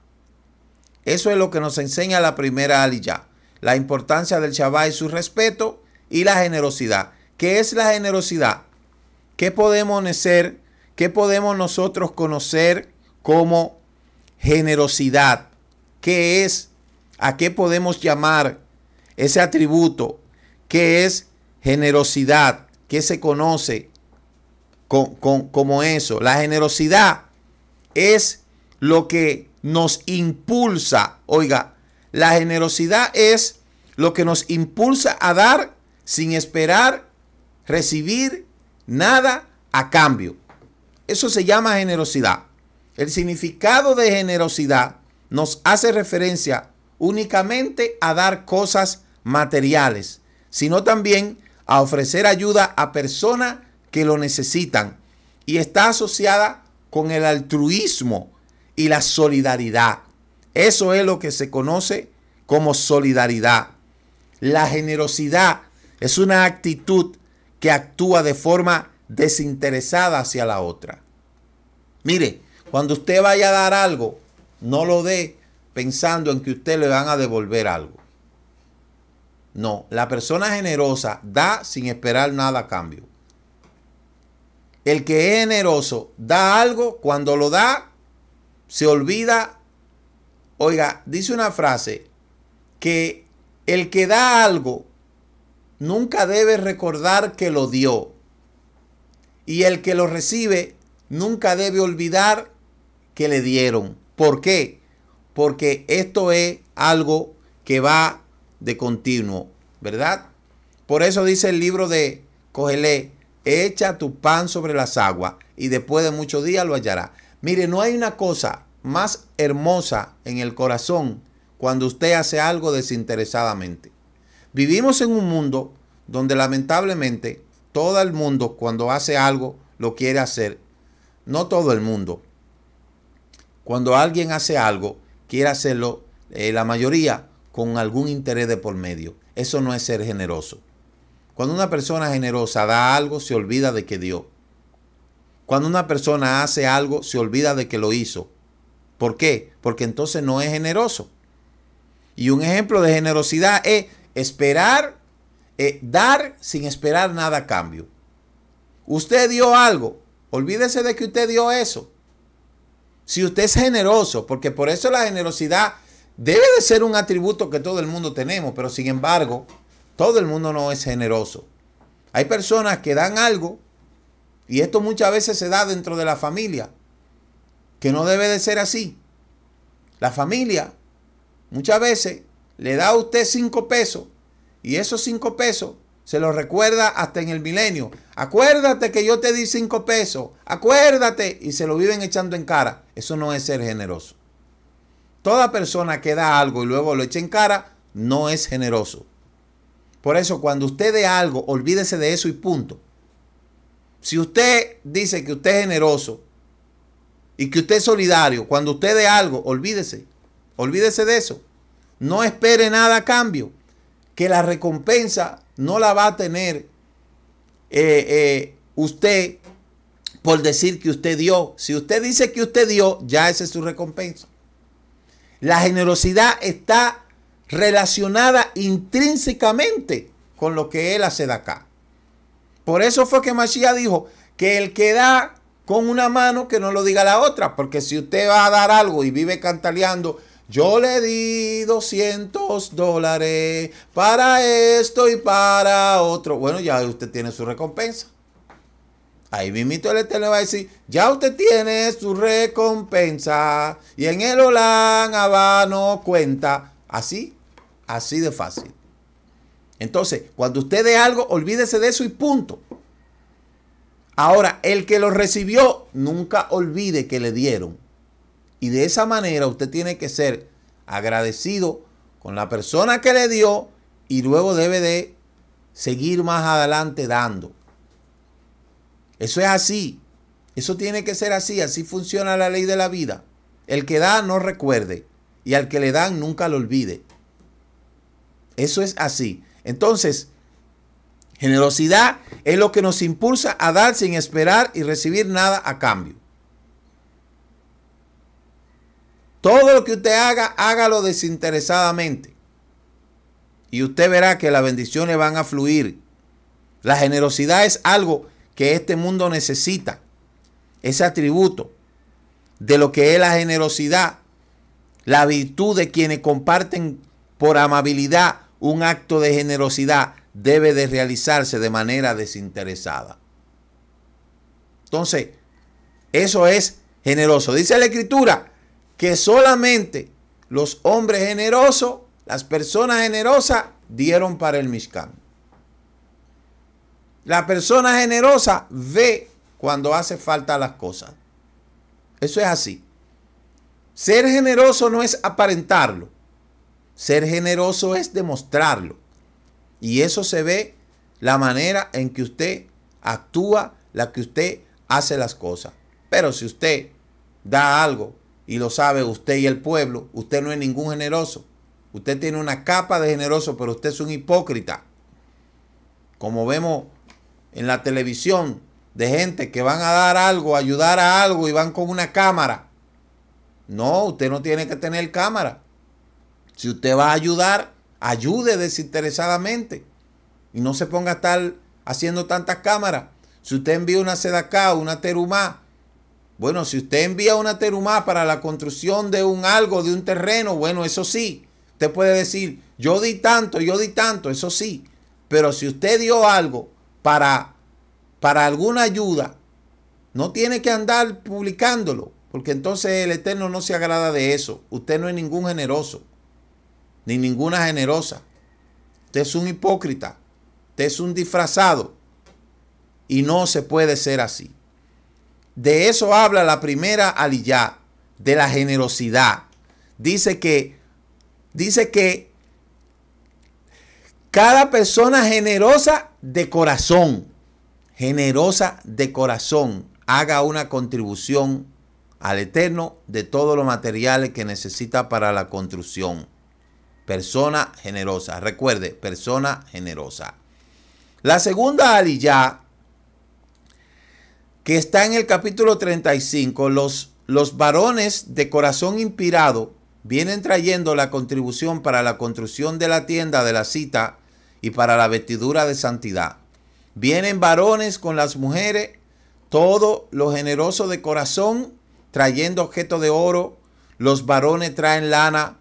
S1: Eso es lo que nos enseña la primera aliyah, la importancia del Shabbat y su respeto y la generosidad. ¿Qué es la generosidad? ¿Qué podemos ser? ¿Qué podemos nosotros conocer como generosidad? ¿Qué es? ¿A qué podemos llamar ese atributo? ¿Qué es generosidad? ¿Qué se conoce con, como eso? La generosidad es lo que nos impulsa. Oiga, la generosidad es lo que nos impulsa a dar sin esperar recibir nada a cambio. Eso se llama generosidad. El significado de generosidad nos hace referencia únicamente a dar cosas materiales, sino también a ofrecer ayuda a personas que lo necesitan y está asociada con el altruismo y la solidaridad. Eso es lo que se conoce como solidaridad. La generosidad es una actitud que actúa de forma desinteresada hacia la otra. Mire, cuando usted vaya a dar algo, no lo dé pensando en que usted le van a devolver algo. No, la persona generosa da sin esperar nada a cambio. El que es generoso da algo, cuando lo da, se olvida. Oiga, dice una frase que el que da algo nunca debe recordar que lo dio. Y el que lo recibe nunca debe olvidar que le dieron. ¿Por qué? Porque esto es algo que va de continuo, ¿verdad? Por eso dice el libro de Cogelé, echa tu pan sobre las aguas y después de muchos días lo hallará. Mire, no hay una cosa más hermosa en el corazón cuando usted hace algo desinteresadamente. Vivimos en un mundo donde lamentablemente todo el mundo cuando hace algo lo quiere hacer. No todo el mundo. Cuando alguien hace algo, quiere hacerlo eh, la mayoría con algún interés de por medio. Eso no es ser generoso. Cuando una persona generosa da algo, se olvida de que dio. Cuando una persona hace algo, se olvida de que lo hizo. ¿Por qué? Porque entonces no es generoso. Y un ejemplo de generosidad es Esperar, eh, dar sin esperar nada a cambio. Usted dio algo, olvídese de que usted dio eso. Si usted es generoso, porque por eso la generosidad debe de ser un atributo que todo el mundo tenemos, pero sin embargo, todo el mundo no es generoso. Hay personas que dan algo, y esto muchas veces se da dentro de la familia, que no debe de ser así. La familia muchas veces le da a usted cinco pesos y esos cinco pesos se los recuerda hasta en el milenio. Acuérdate que yo te di cinco pesos, acuérdate y se lo viven echando en cara. Eso no es ser generoso. Toda persona que da algo y luego lo echa en cara no es generoso. Por eso cuando usted dé algo, olvídese de eso y punto. Si usted dice que usted es generoso y que usted es solidario, cuando usted dé algo, olvídese. Olvídese de eso. No espere nada a cambio, que la recompensa no la va a tener eh, eh, usted por decir que usted dio. Si usted dice que usted dio, ya esa es su recompensa. La generosidad está relacionada intrínsecamente con lo que él hace de acá. Por eso fue que Mashiach dijo que el que da con una mano, que no lo diga la otra, porque si usted va a dar algo y vive cantaleando, yo le di 200 dólares para esto y para otro. Bueno, ya usted tiene su recompensa. Ahí mismito el Eterno va a decir, ya usted tiene su recompensa. Y en el Olán Habano cuenta. Así, así de fácil. Entonces, cuando usted dé algo, olvídese de eso y punto. Ahora, el que lo recibió, nunca olvide que le dieron. Y de esa manera usted tiene que ser agradecido con la persona que le dio y luego debe de seguir más adelante dando. Eso es así. Eso tiene que ser así. Así funciona la ley de la vida. El que da no recuerde y al que le dan nunca lo olvide. Eso es así. Entonces, generosidad es lo que nos impulsa a dar sin esperar y recibir nada a cambio. Todo lo que usted haga, hágalo desinteresadamente. Y usted verá que las bendiciones van a fluir. La generosidad es algo que este mundo necesita. Ese atributo de lo que es la generosidad, la virtud de quienes comparten por amabilidad un acto de generosidad debe de realizarse de manera desinteresada. Entonces, eso es generoso. Dice la escritura, que solamente los hombres generosos, las personas generosas, dieron para el Mishkan. La persona generosa ve cuando hace falta las cosas. Eso es así. Ser generoso no es aparentarlo. Ser generoso es demostrarlo. Y eso se ve la manera en que usted actúa, la que usted hace las cosas. Pero si usted da algo y lo sabe usted y el pueblo, usted no es ningún generoso. Usted tiene una capa de generoso, pero usted es un hipócrita. Como vemos en la televisión de gente que van a dar algo, ayudar a algo y van con una cámara. No, usted no tiene que tener cámara. Si usted va a ayudar, ayude desinteresadamente y no se ponga a estar haciendo tantas cámaras. Si usted envía una sedacá, una terumá, bueno, si usted envía una terumá para la construcción de un algo, de un terreno, bueno, eso sí. Usted puede decir, yo di tanto, yo di tanto, eso sí. Pero si usted dio algo para, para alguna ayuda, no tiene que andar publicándolo, porque entonces el Eterno no se agrada de eso. Usted no es ningún generoso, ni ninguna generosa. Usted es un hipócrita, usted es un disfrazado. Y no se puede ser así. De eso habla la primera aliyá, de la generosidad. Dice que, dice que cada persona generosa de corazón, generosa de corazón, haga una contribución al Eterno de todos los materiales que necesita para la construcción. Persona generosa, recuerde, persona generosa. La segunda aliyah, que está en el capítulo 35, los, los varones de corazón inspirado vienen trayendo la contribución para la construcción de la tienda de la cita y para la vestidura de santidad. Vienen varones con las mujeres, todo lo generoso de corazón, trayendo objetos de oro. Los varones traen lana,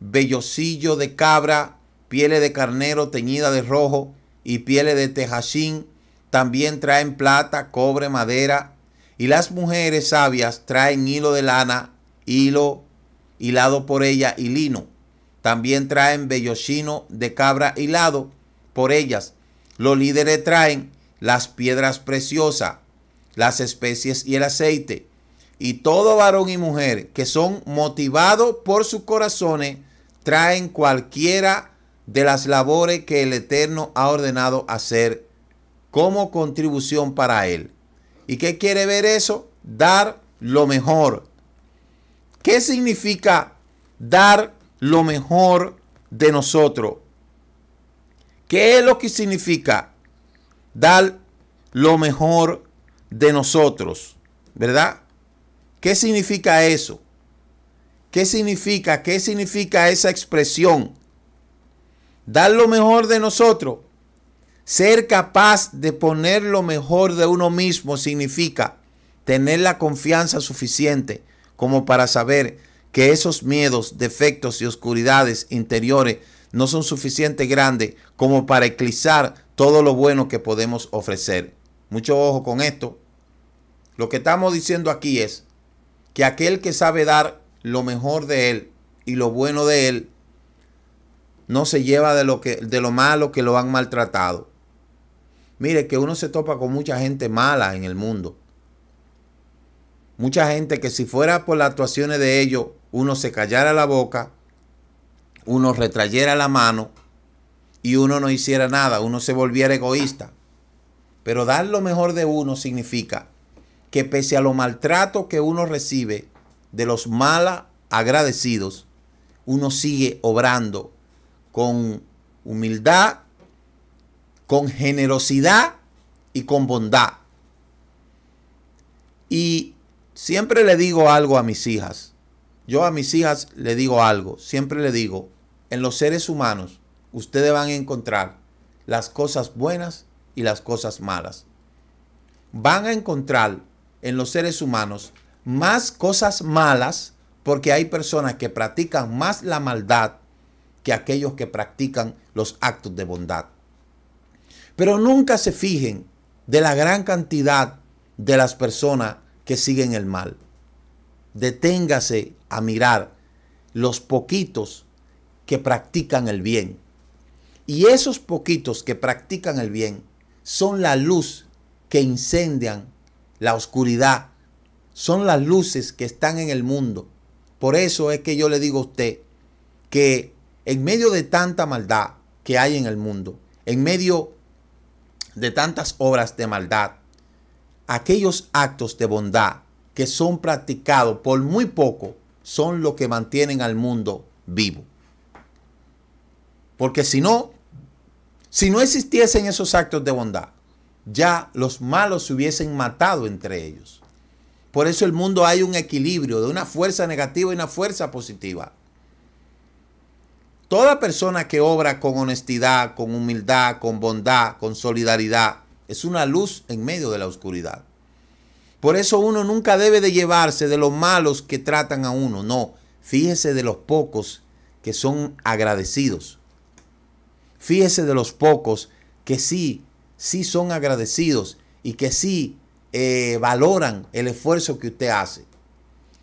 S1: vellosillo de cabra, pieles de carnero teñida de rojo y pieles de tejachín también traen plata, cobre, madera, y las mujeres sabias traen hilo de lana, hilo hilado por ella y lino. También traen chino de cabra hilado por ellas. Los líderes traen las piedras preciosas, las especies y el aceite. Y todo varón y mujer que son motivados por sus corazones traen cualquiera de las labores que el Eterno ha ordenado hacer como contribución para Él. ¿Y qué quiere ver eso? Dar lo mejor. ¿Qué significa dar lo mejor de nosotros? ¿Qué es lo que significa dar lo mejor de nosotros? ¿Verdad? ¿Qué significa eso? ¿Qué significa? ¿Qué significa esa expresión? Dar lo mejor de nosotros ser capaz de poner lo mejor de uno mismo significa tener la confianza suficiente como para saber que esos miedos, defectos y oscuridades interiores no son suficiente grandes como para eclipsar todo lo bueno que podemos ofrecer. Mucho ojo con esto. Lo que estamos diciendo aquí es que aquel que sabe dar lo mejor de él y lo bueno de él, no se lleva de lo, que, de lo malo que lo han maltratado. Mire que uno se topa con mucha gente mala en el mundo. Mucha gente que si fuera por las actuaciones de ellos, uno se callara la boca, uno retrayera la mano y uno no hiciera nada, uno se volviera egoísta. Pero dar lo mejor de uno significa que pese a los maltratos que uno recibe de los mal agradecidos, uno sigue obrando con humildad con generosidad y con bondad. Y siempre le digo algo a mis hijas. Yo a mis hijas le digo algo. Siempre le digo, en los seres humanos ustedes van a encontrar las cosas buenas y las cosas malas. Van a encontrar en los seres humanos más cosas malas porque hay personas que practican más la maldad que aquellos que practican los actos de bondad. Pero nunca se fijen de la gran cantidad de las personas que siguen el mal. Deténgase a mirar los poquitos que practican el bien. Y esos poquitos que practican el bien son la luz que incendian la oscuridad. Son las luces que están en el mundo. Por eso es que yo le digo a usted que en medio de tanta maldad que hay en el mundo, en medio de tantas obras de maldad, aquellos actos de bondad que son practicados por muy poco son lo que mantienen al mundo vivo. Porque si no, si no existiesen esos actos de bondad, ya los malos se hubiesen matado entre ellos. Por eso el mundo hay un equilibrio de una fuerza negativa y una fuerza positiva. Toda persona que obra con honestidad, con humildad, con bondad, con solidaridad, es una luz en medio de la oscuridad. Por eso uno nunca debe de llevarse de los malos que tratan a uno, no, fíjese de los pocos que son agradecidos. Fíjese de los pocos que sí, sí son agradecidos y que sí eh, valoran el esfuerzo que usted hace.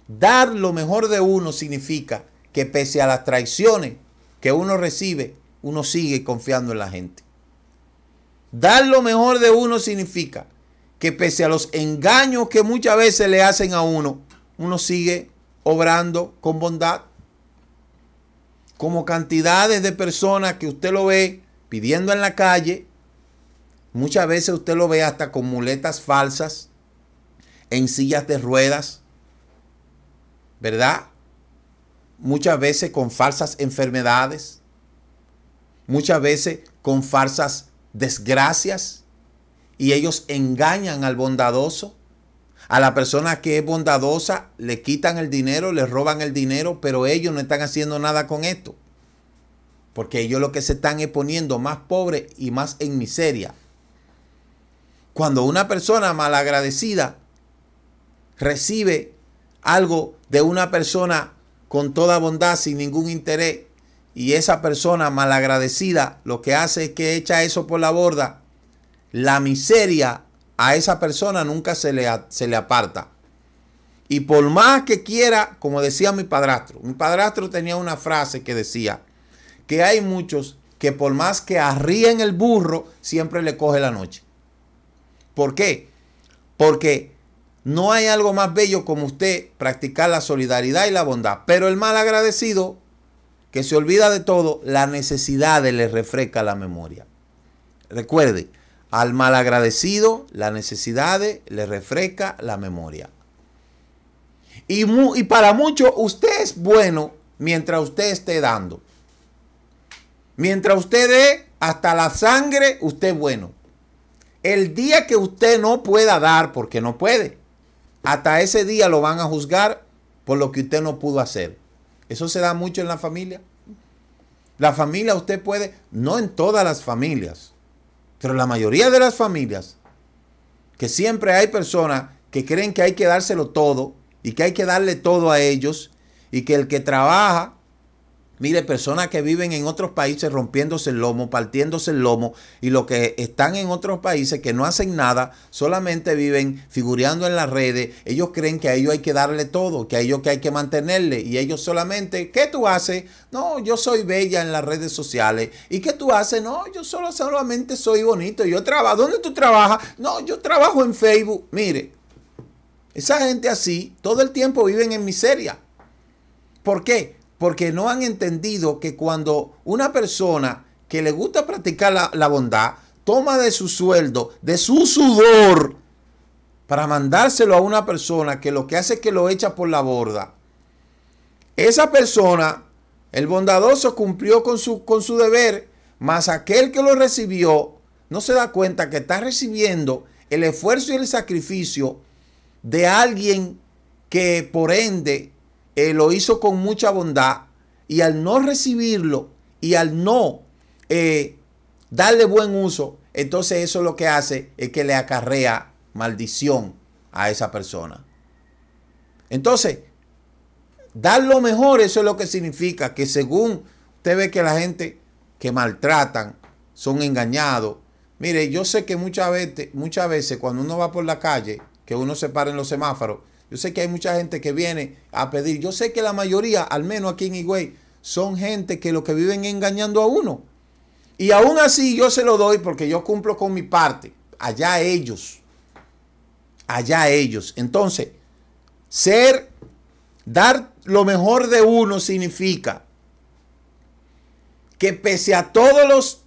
S1: Dar lo mejor de uno significa que pese a las traiciones, que uno recibe, uno sigue confiando en la gente. Dar lo mejor de uno significa que pese a los engaños que muchas veces le hacen a uno, uno sigue obrando con bondad. Como cantidades de personas que usted lo ve pidiendo en la calle, muchas veces usted lo ve hasta con muletas falsas, en sillas de ruedas, ¿verdad? muchas veces con falsas enfermedades, muchas veces con falsas desgracias, y ellos engañan al bondadoso. A la persona que es bondadosa le quitan el dinero, le roban el dinero, pero ellos no están haciendo nada con esto. Porque ellos lo que se están es poniendo más pobre y más en miseria. Cuando una persona malagradecida recibe algo de una persona con toda bondad, sin ningún interés, y esa persona malagradecida lo que hace es que echa eso por la borda, la miseria a esa persona nunca se le, se le aparta. Y por más que quiera, como decía mi padrastro, mi padrastro tenía una frase que decía que hay muchos que por más que arríen el burro, siempre le coge la noche. ¿Por qué? Porque no hay algo más bello como usted practicar la solidaridad y la bondad. Pero el mal agradecido, que se olvida de todo, la necesidad le refresca la memoria. Recuerde, al mal agradecido, la necesidad le refresca la memoria. Y, y para muchos, usted es bueno mientras usted esté dando. Mientras usted dé hasta la sangre, usted es bueno. El día que usted no pueda dar, porque no puede, hasta ese día lo van a juzgar por lo que usted no pudo hacer. Eso se da mucho en la familia. La familia usted puede, no en todas las familias, pero la mayoría de las familias, que siempre hay personas que creen que hay que dárselo todo y que hay que darle todo a ellos y que el que trabaja Mire, personas que viven en otros países rompiéndose el lomo, partiéndose el lomo, y los que están en otros países que no hacen nada, solamente viven figureando en las redes, ellos creen que a ellos hay que darle todo, que a ellos que hay que mantenerle, y ellos solamente, ¿qué tú haces? No, yo soy bella en las redes sociales. ¿Y qué tú haces? No, yo solo solamente soy bonito, yo trabajo. ¿Dónde tú trabajas? No, yo trabajo en Facebook. Mire, esa gente así todo el tiempo viven en miseria. ¿Por qué? porque no han entendido que cuando una persona que le gusta practicar la, bondad, toma de su sueldo, de su sudor, para mandárselo a una persona que lo que hace es que lo echa por la borda. Esa persona, el bondadoso, cumplió con su, con su deber, mas aquel que lo recibió no se da cuenta que está recibiendo el esfuerzo y el sacrificio de alguien que por ende eh, lo hizo con mucha bondad y al no recibirlo y al no eh, darle buen uso, entonces eso lo que hace es que le acarrea maldición a esa persona. Entonces, dar lo mejor, eso es lo que significa que según usted ve que la gente que maltratan son engañados. Mire, yo sé que muchas veces, muchas veces cuando uno va por la calle, que uno se para en los semáforos, yo sé que hay mucha gente que viene a pedir. Yo sé que la mayoría, al menos aquí en Higüey, son gente que lo que viven engañando a uno. Y aún así yo se lo doy porque yo cumplo con mi parte. Allá ellos. Allá ellos. Entonces, ser, dar lo mejor de uno significa que pese a todos los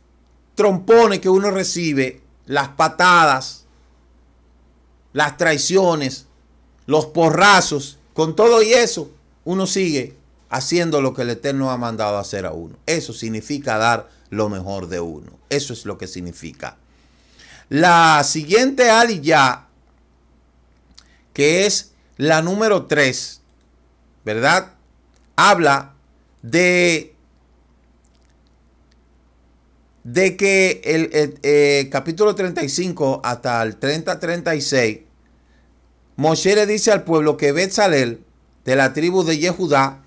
S1: trompones que uno recibe, las patadas, las traiciones, los porrazos, con todo y eso, uno sigue haciendo lo que el Eterno ha mandado hacer a uno. Eso significa dar lo mejor de uno. Eso es lo que significa. La siguiente aliyah, que es la número 3, ¿verdad? Habla de, de que el, el eh, capítulo 35 hasta el 30-36 Moshe le dice al pueblo que Betzalel, de la tribu de Yehudá,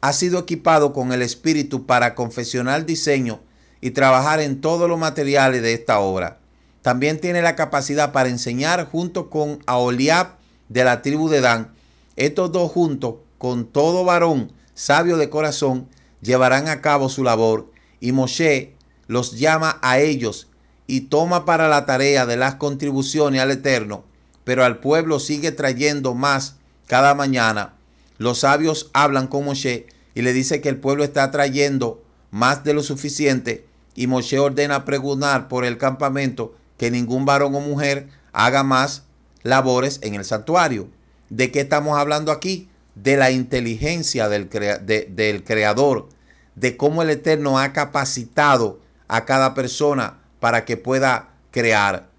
S1: ha sido equipado con el espíritu para confesionar diseño y trabajar en todos los materiales de esta obra. También tiene la capacidad para enseñar junto con Aholiab de la tribu de Dan. Estos dos juntos, con todo varón sabio de corazón, llevarán a cabo su labor y Moshe los llama a ellos y toma para la tarea de las contribuciones al Eterno pero al pueblo sigue trayendo más cada mañana. Los sabios hablan con Moshe y le dice que el pueblo está trayendo más de lo suficiente y Moshe ordena preguntar por el campamento que ningún varón o mujer haga más labores en el santuario. ¿De qué estamos hablando aquí? De la inteligencia del, del creador, de cómo el Eterno ha capacitado a cada persona para que pueda crear.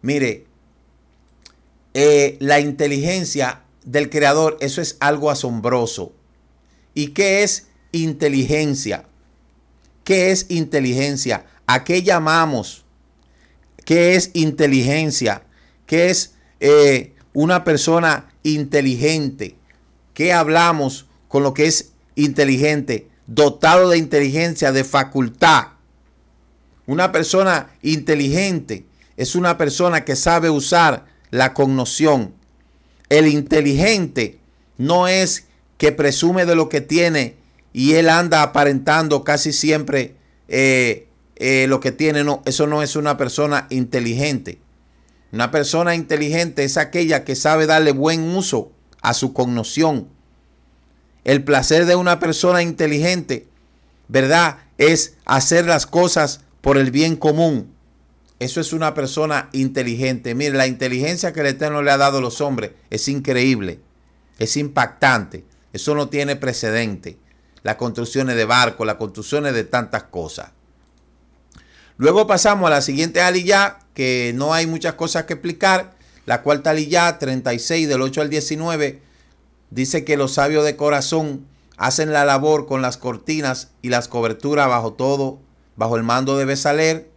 S1: Mire, eh, la inteligencia del creador, eso es algo asombroso. ¿Y qué es inteligencia? ¿Qué es inteligencia? ¿A qué llamamos? ¿Qué es inteligencia? ¿Qué es eh, una persona inteligente? ¿Qué hablamos con lo que es inteligente? Dotado de inteligencia, de facultad. Una persona inteligente es una persona que sabe usar la cognoción. El inteligente no es que presume de lo que tiene y él anda aparentando casi siempre eh, eh, lo que tiene. No, eso no es una persona inteligente. Una persona inteligente es aquella que sabe darle buen uso a su cognoción. El placer de una persona inteligente, ¿verdad? Es hacer las cosas por el bien común. Eso es una persona inteligente. Mire, la inteligencia que el Eterno le ha dado a los hombres es increíble, es impactante. Eso no tiene precedente. Las construcciones de barcos, las construcciones de tantas cosas. Luego pasamos a la siguiente aliyah, que no hay muchas cosas que explicar. La cuarta aliyah, 36, del 8 al 19, dice que los sabios de corazón hacen la labor con las cortinas y las coberturas bajo todo, bajo el mando de Besaler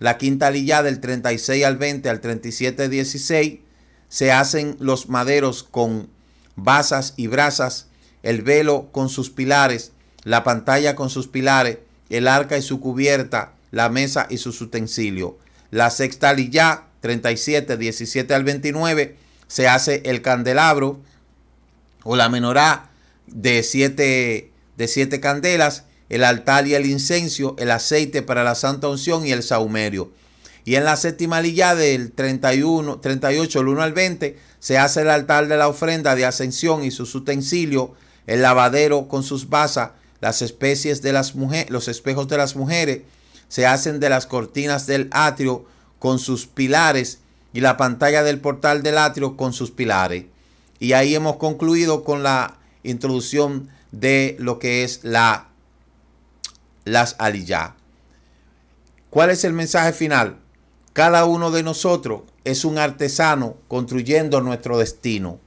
S1: la quinta lilla del 36 al 20 al 37 16 se hacen los maderos con basas y brasas, el velo con sus pilares, la pantalla con sus pilares, el arca y su cubierta, la mesa y sus utensilios. La sexta del 37 17 al 29 se hace el candelabro o la menorá de siete, de siete candelas el altar y el incenso, el aceite para la santa unción y el saumerio. Y en la séptima lilla del 31, 38, el 1 al 20, se hace el altar de la ofrenda de ascensión y sus utensilios, el lavadero con sus basas, las especies de las mujeres, los espejos de las mujeres, se hacen de las cortinas del atrio con sus pilares y la pantalla del portal del atrio con sus pilares. Y ahí hemos concluido con la introducción de lo que es la las aliyah. ¿Cuál es el mensaje final? Cada uno de nosotros es un artesano construyendo nuestro destino.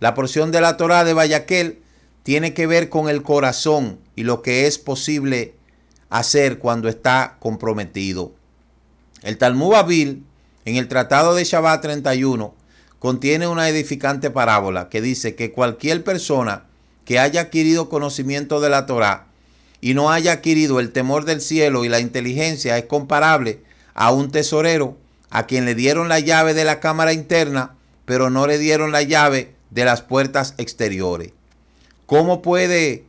S1: La porción de la torá de Bayaquel tiene que ver con el corazón y lo que es posible hacer cuando está comprometido. El Talmud Babil, en el Tratado de Shabbat 31, contiene una edificante parábola que dice que cualquier persona que haya adquirido conocimiento de la Torah y no haya adquirido el temor del cielo y la inteligencia es comparable a un tesorero a quien le dieron la llave de la cámara interna, pero no le dieron la llave de las puertas exteriores. ¿Cómo puede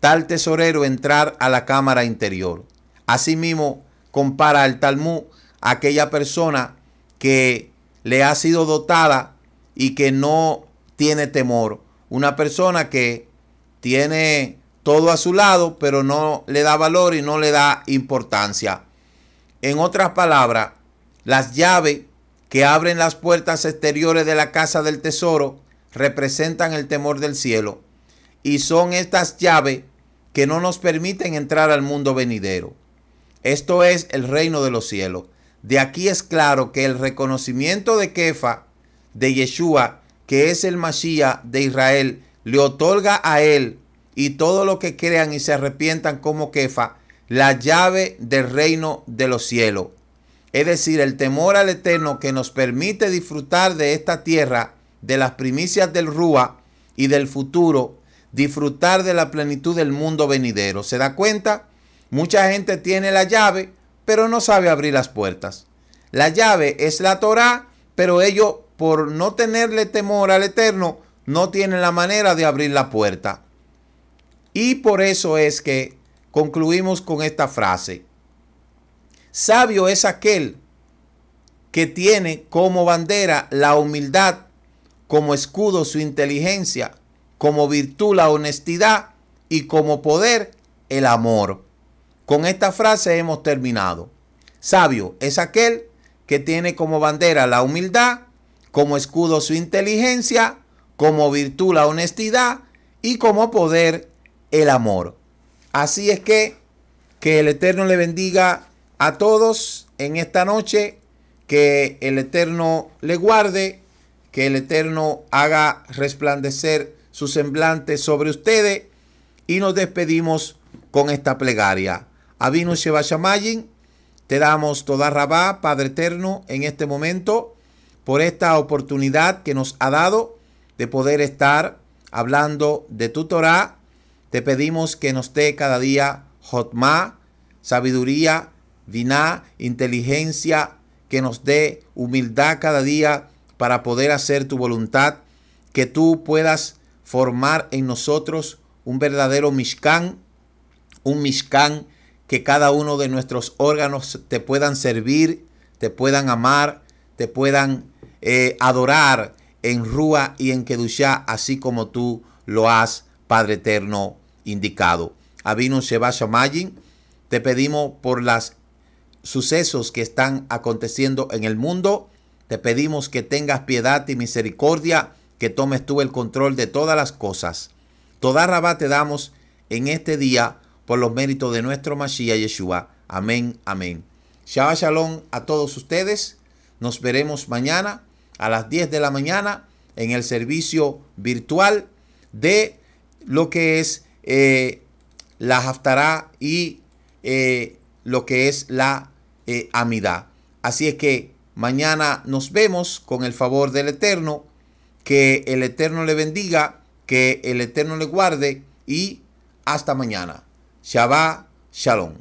S1: tal tesorero entrar a la cámara interior? Asimismo, compara el Talmud a aquella persona que le ha sido dotada y que no tiene temor. Una persona que tiene todo a su lado, pero no le da valor y no le da importancia. En otras palabras, las llaves que abren las puertas exteriores de la casa del tesoro representan el temor del cielo. Y son estas llaves que no nos permiten entrar al mundo venidero. Esto es el reino de los cielos. De aquí es claro que el reconocimiento de Kefa, de Yeshua, que es el Mashiach de Israel, le otorga a él y todo lo que crean y se arrepientan como quefa, la llave del reino de los cielos. Es decir, el temor al Eterno que nos permite disfrutar de esta tierra, de las primicias del Rúa y del futuro, disfrutar de la plenitud del mundo venidero. ¿Se da cuenta? Mucha gente tiene la llave, pero no sabe abrir las puertas. La llave es la Torá, pero ellos, por no tenerle temor al Eterno, no tienen la manera de abrir la puerta. Y por eso es que concluimos con esta frase. Sabio es aquel que tiene como bandera la humildad, como escudo su inteligencia, como virtud la honestidad y como poder el amor. Con esta frase hemos terminado. Sabio es aquel que tiene como bandera la humildad, como escudo su inteligencia, como virtud la honestidad y como poder el amor. Así es que que el Eterno le bendiga a todos en esta noche, que el Eterno le guarde, que el Eterno haga resplandecer su semblante sobre ustedes y nos despedimos con esta plegaria. Avinu Sheba te damos toda rabá, Padre Eterno, en este momento, por esta oportunidad que nos ha dado de poder estar hablando de tu Torah te pedimos que nos dé cada día Jotma, sabiduría, Diná, inteligencia, que nos dé humildad cada día para poder hacer tu voluntad, que tú puedas formar en nosotros un verdadero Mishkan, un Mishkan que cada uno de nuestros órganos te puedan servir, te puedan amar, te puedan eh, adorar en Rúa y en Kedushá, así como tú lo has, Padre Eterno indicado. Avinu Sheba Shamayin, te pedimos por los sucesos que están aconteciendo en el mundo. Te pedimos que tengas piedad y misericordia, que tomes tú el control de todas las cosas. Toda rabá te damos en este día por los méritos de nuestro Mashiach Yeshua. Amén, amén. Shabbat Shalom a todos ustedes. Nos veremos mañana a las 10 de la mañana en el servicio virtual de lo que es eh, la Haftará y eh, lo que es la eh, Así es que mañana nos vemos con el favor del Eterno. Que el Eterno le bendiga, que el Eterno le guarde y hasta mañana. Shabbat Shalom.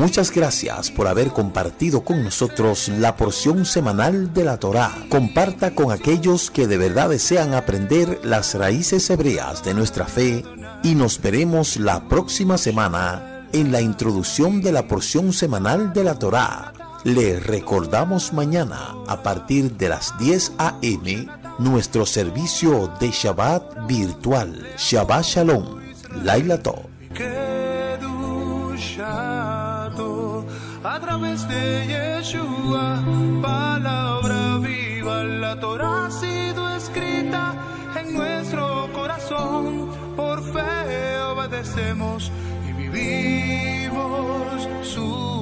S1: Muchas gracias por haber compartido con nosotros la porción semanal de la Torá. Comparta con aquellos que de verdad desean aprender las raíces hebreas de nuestra fe y nos veremos la próxima semana en la introducción de la porción semanal de la Torá. Le recordamos mañana a partir de las 10 a.m. nuestro servicio de Shabbat virtual. Shabbat Shalom. Laila Tov
S2: través de Yeshua, palabra viva, la Torah ha sido escrita en nuestro corazón, por fe obedecemos y vivimos su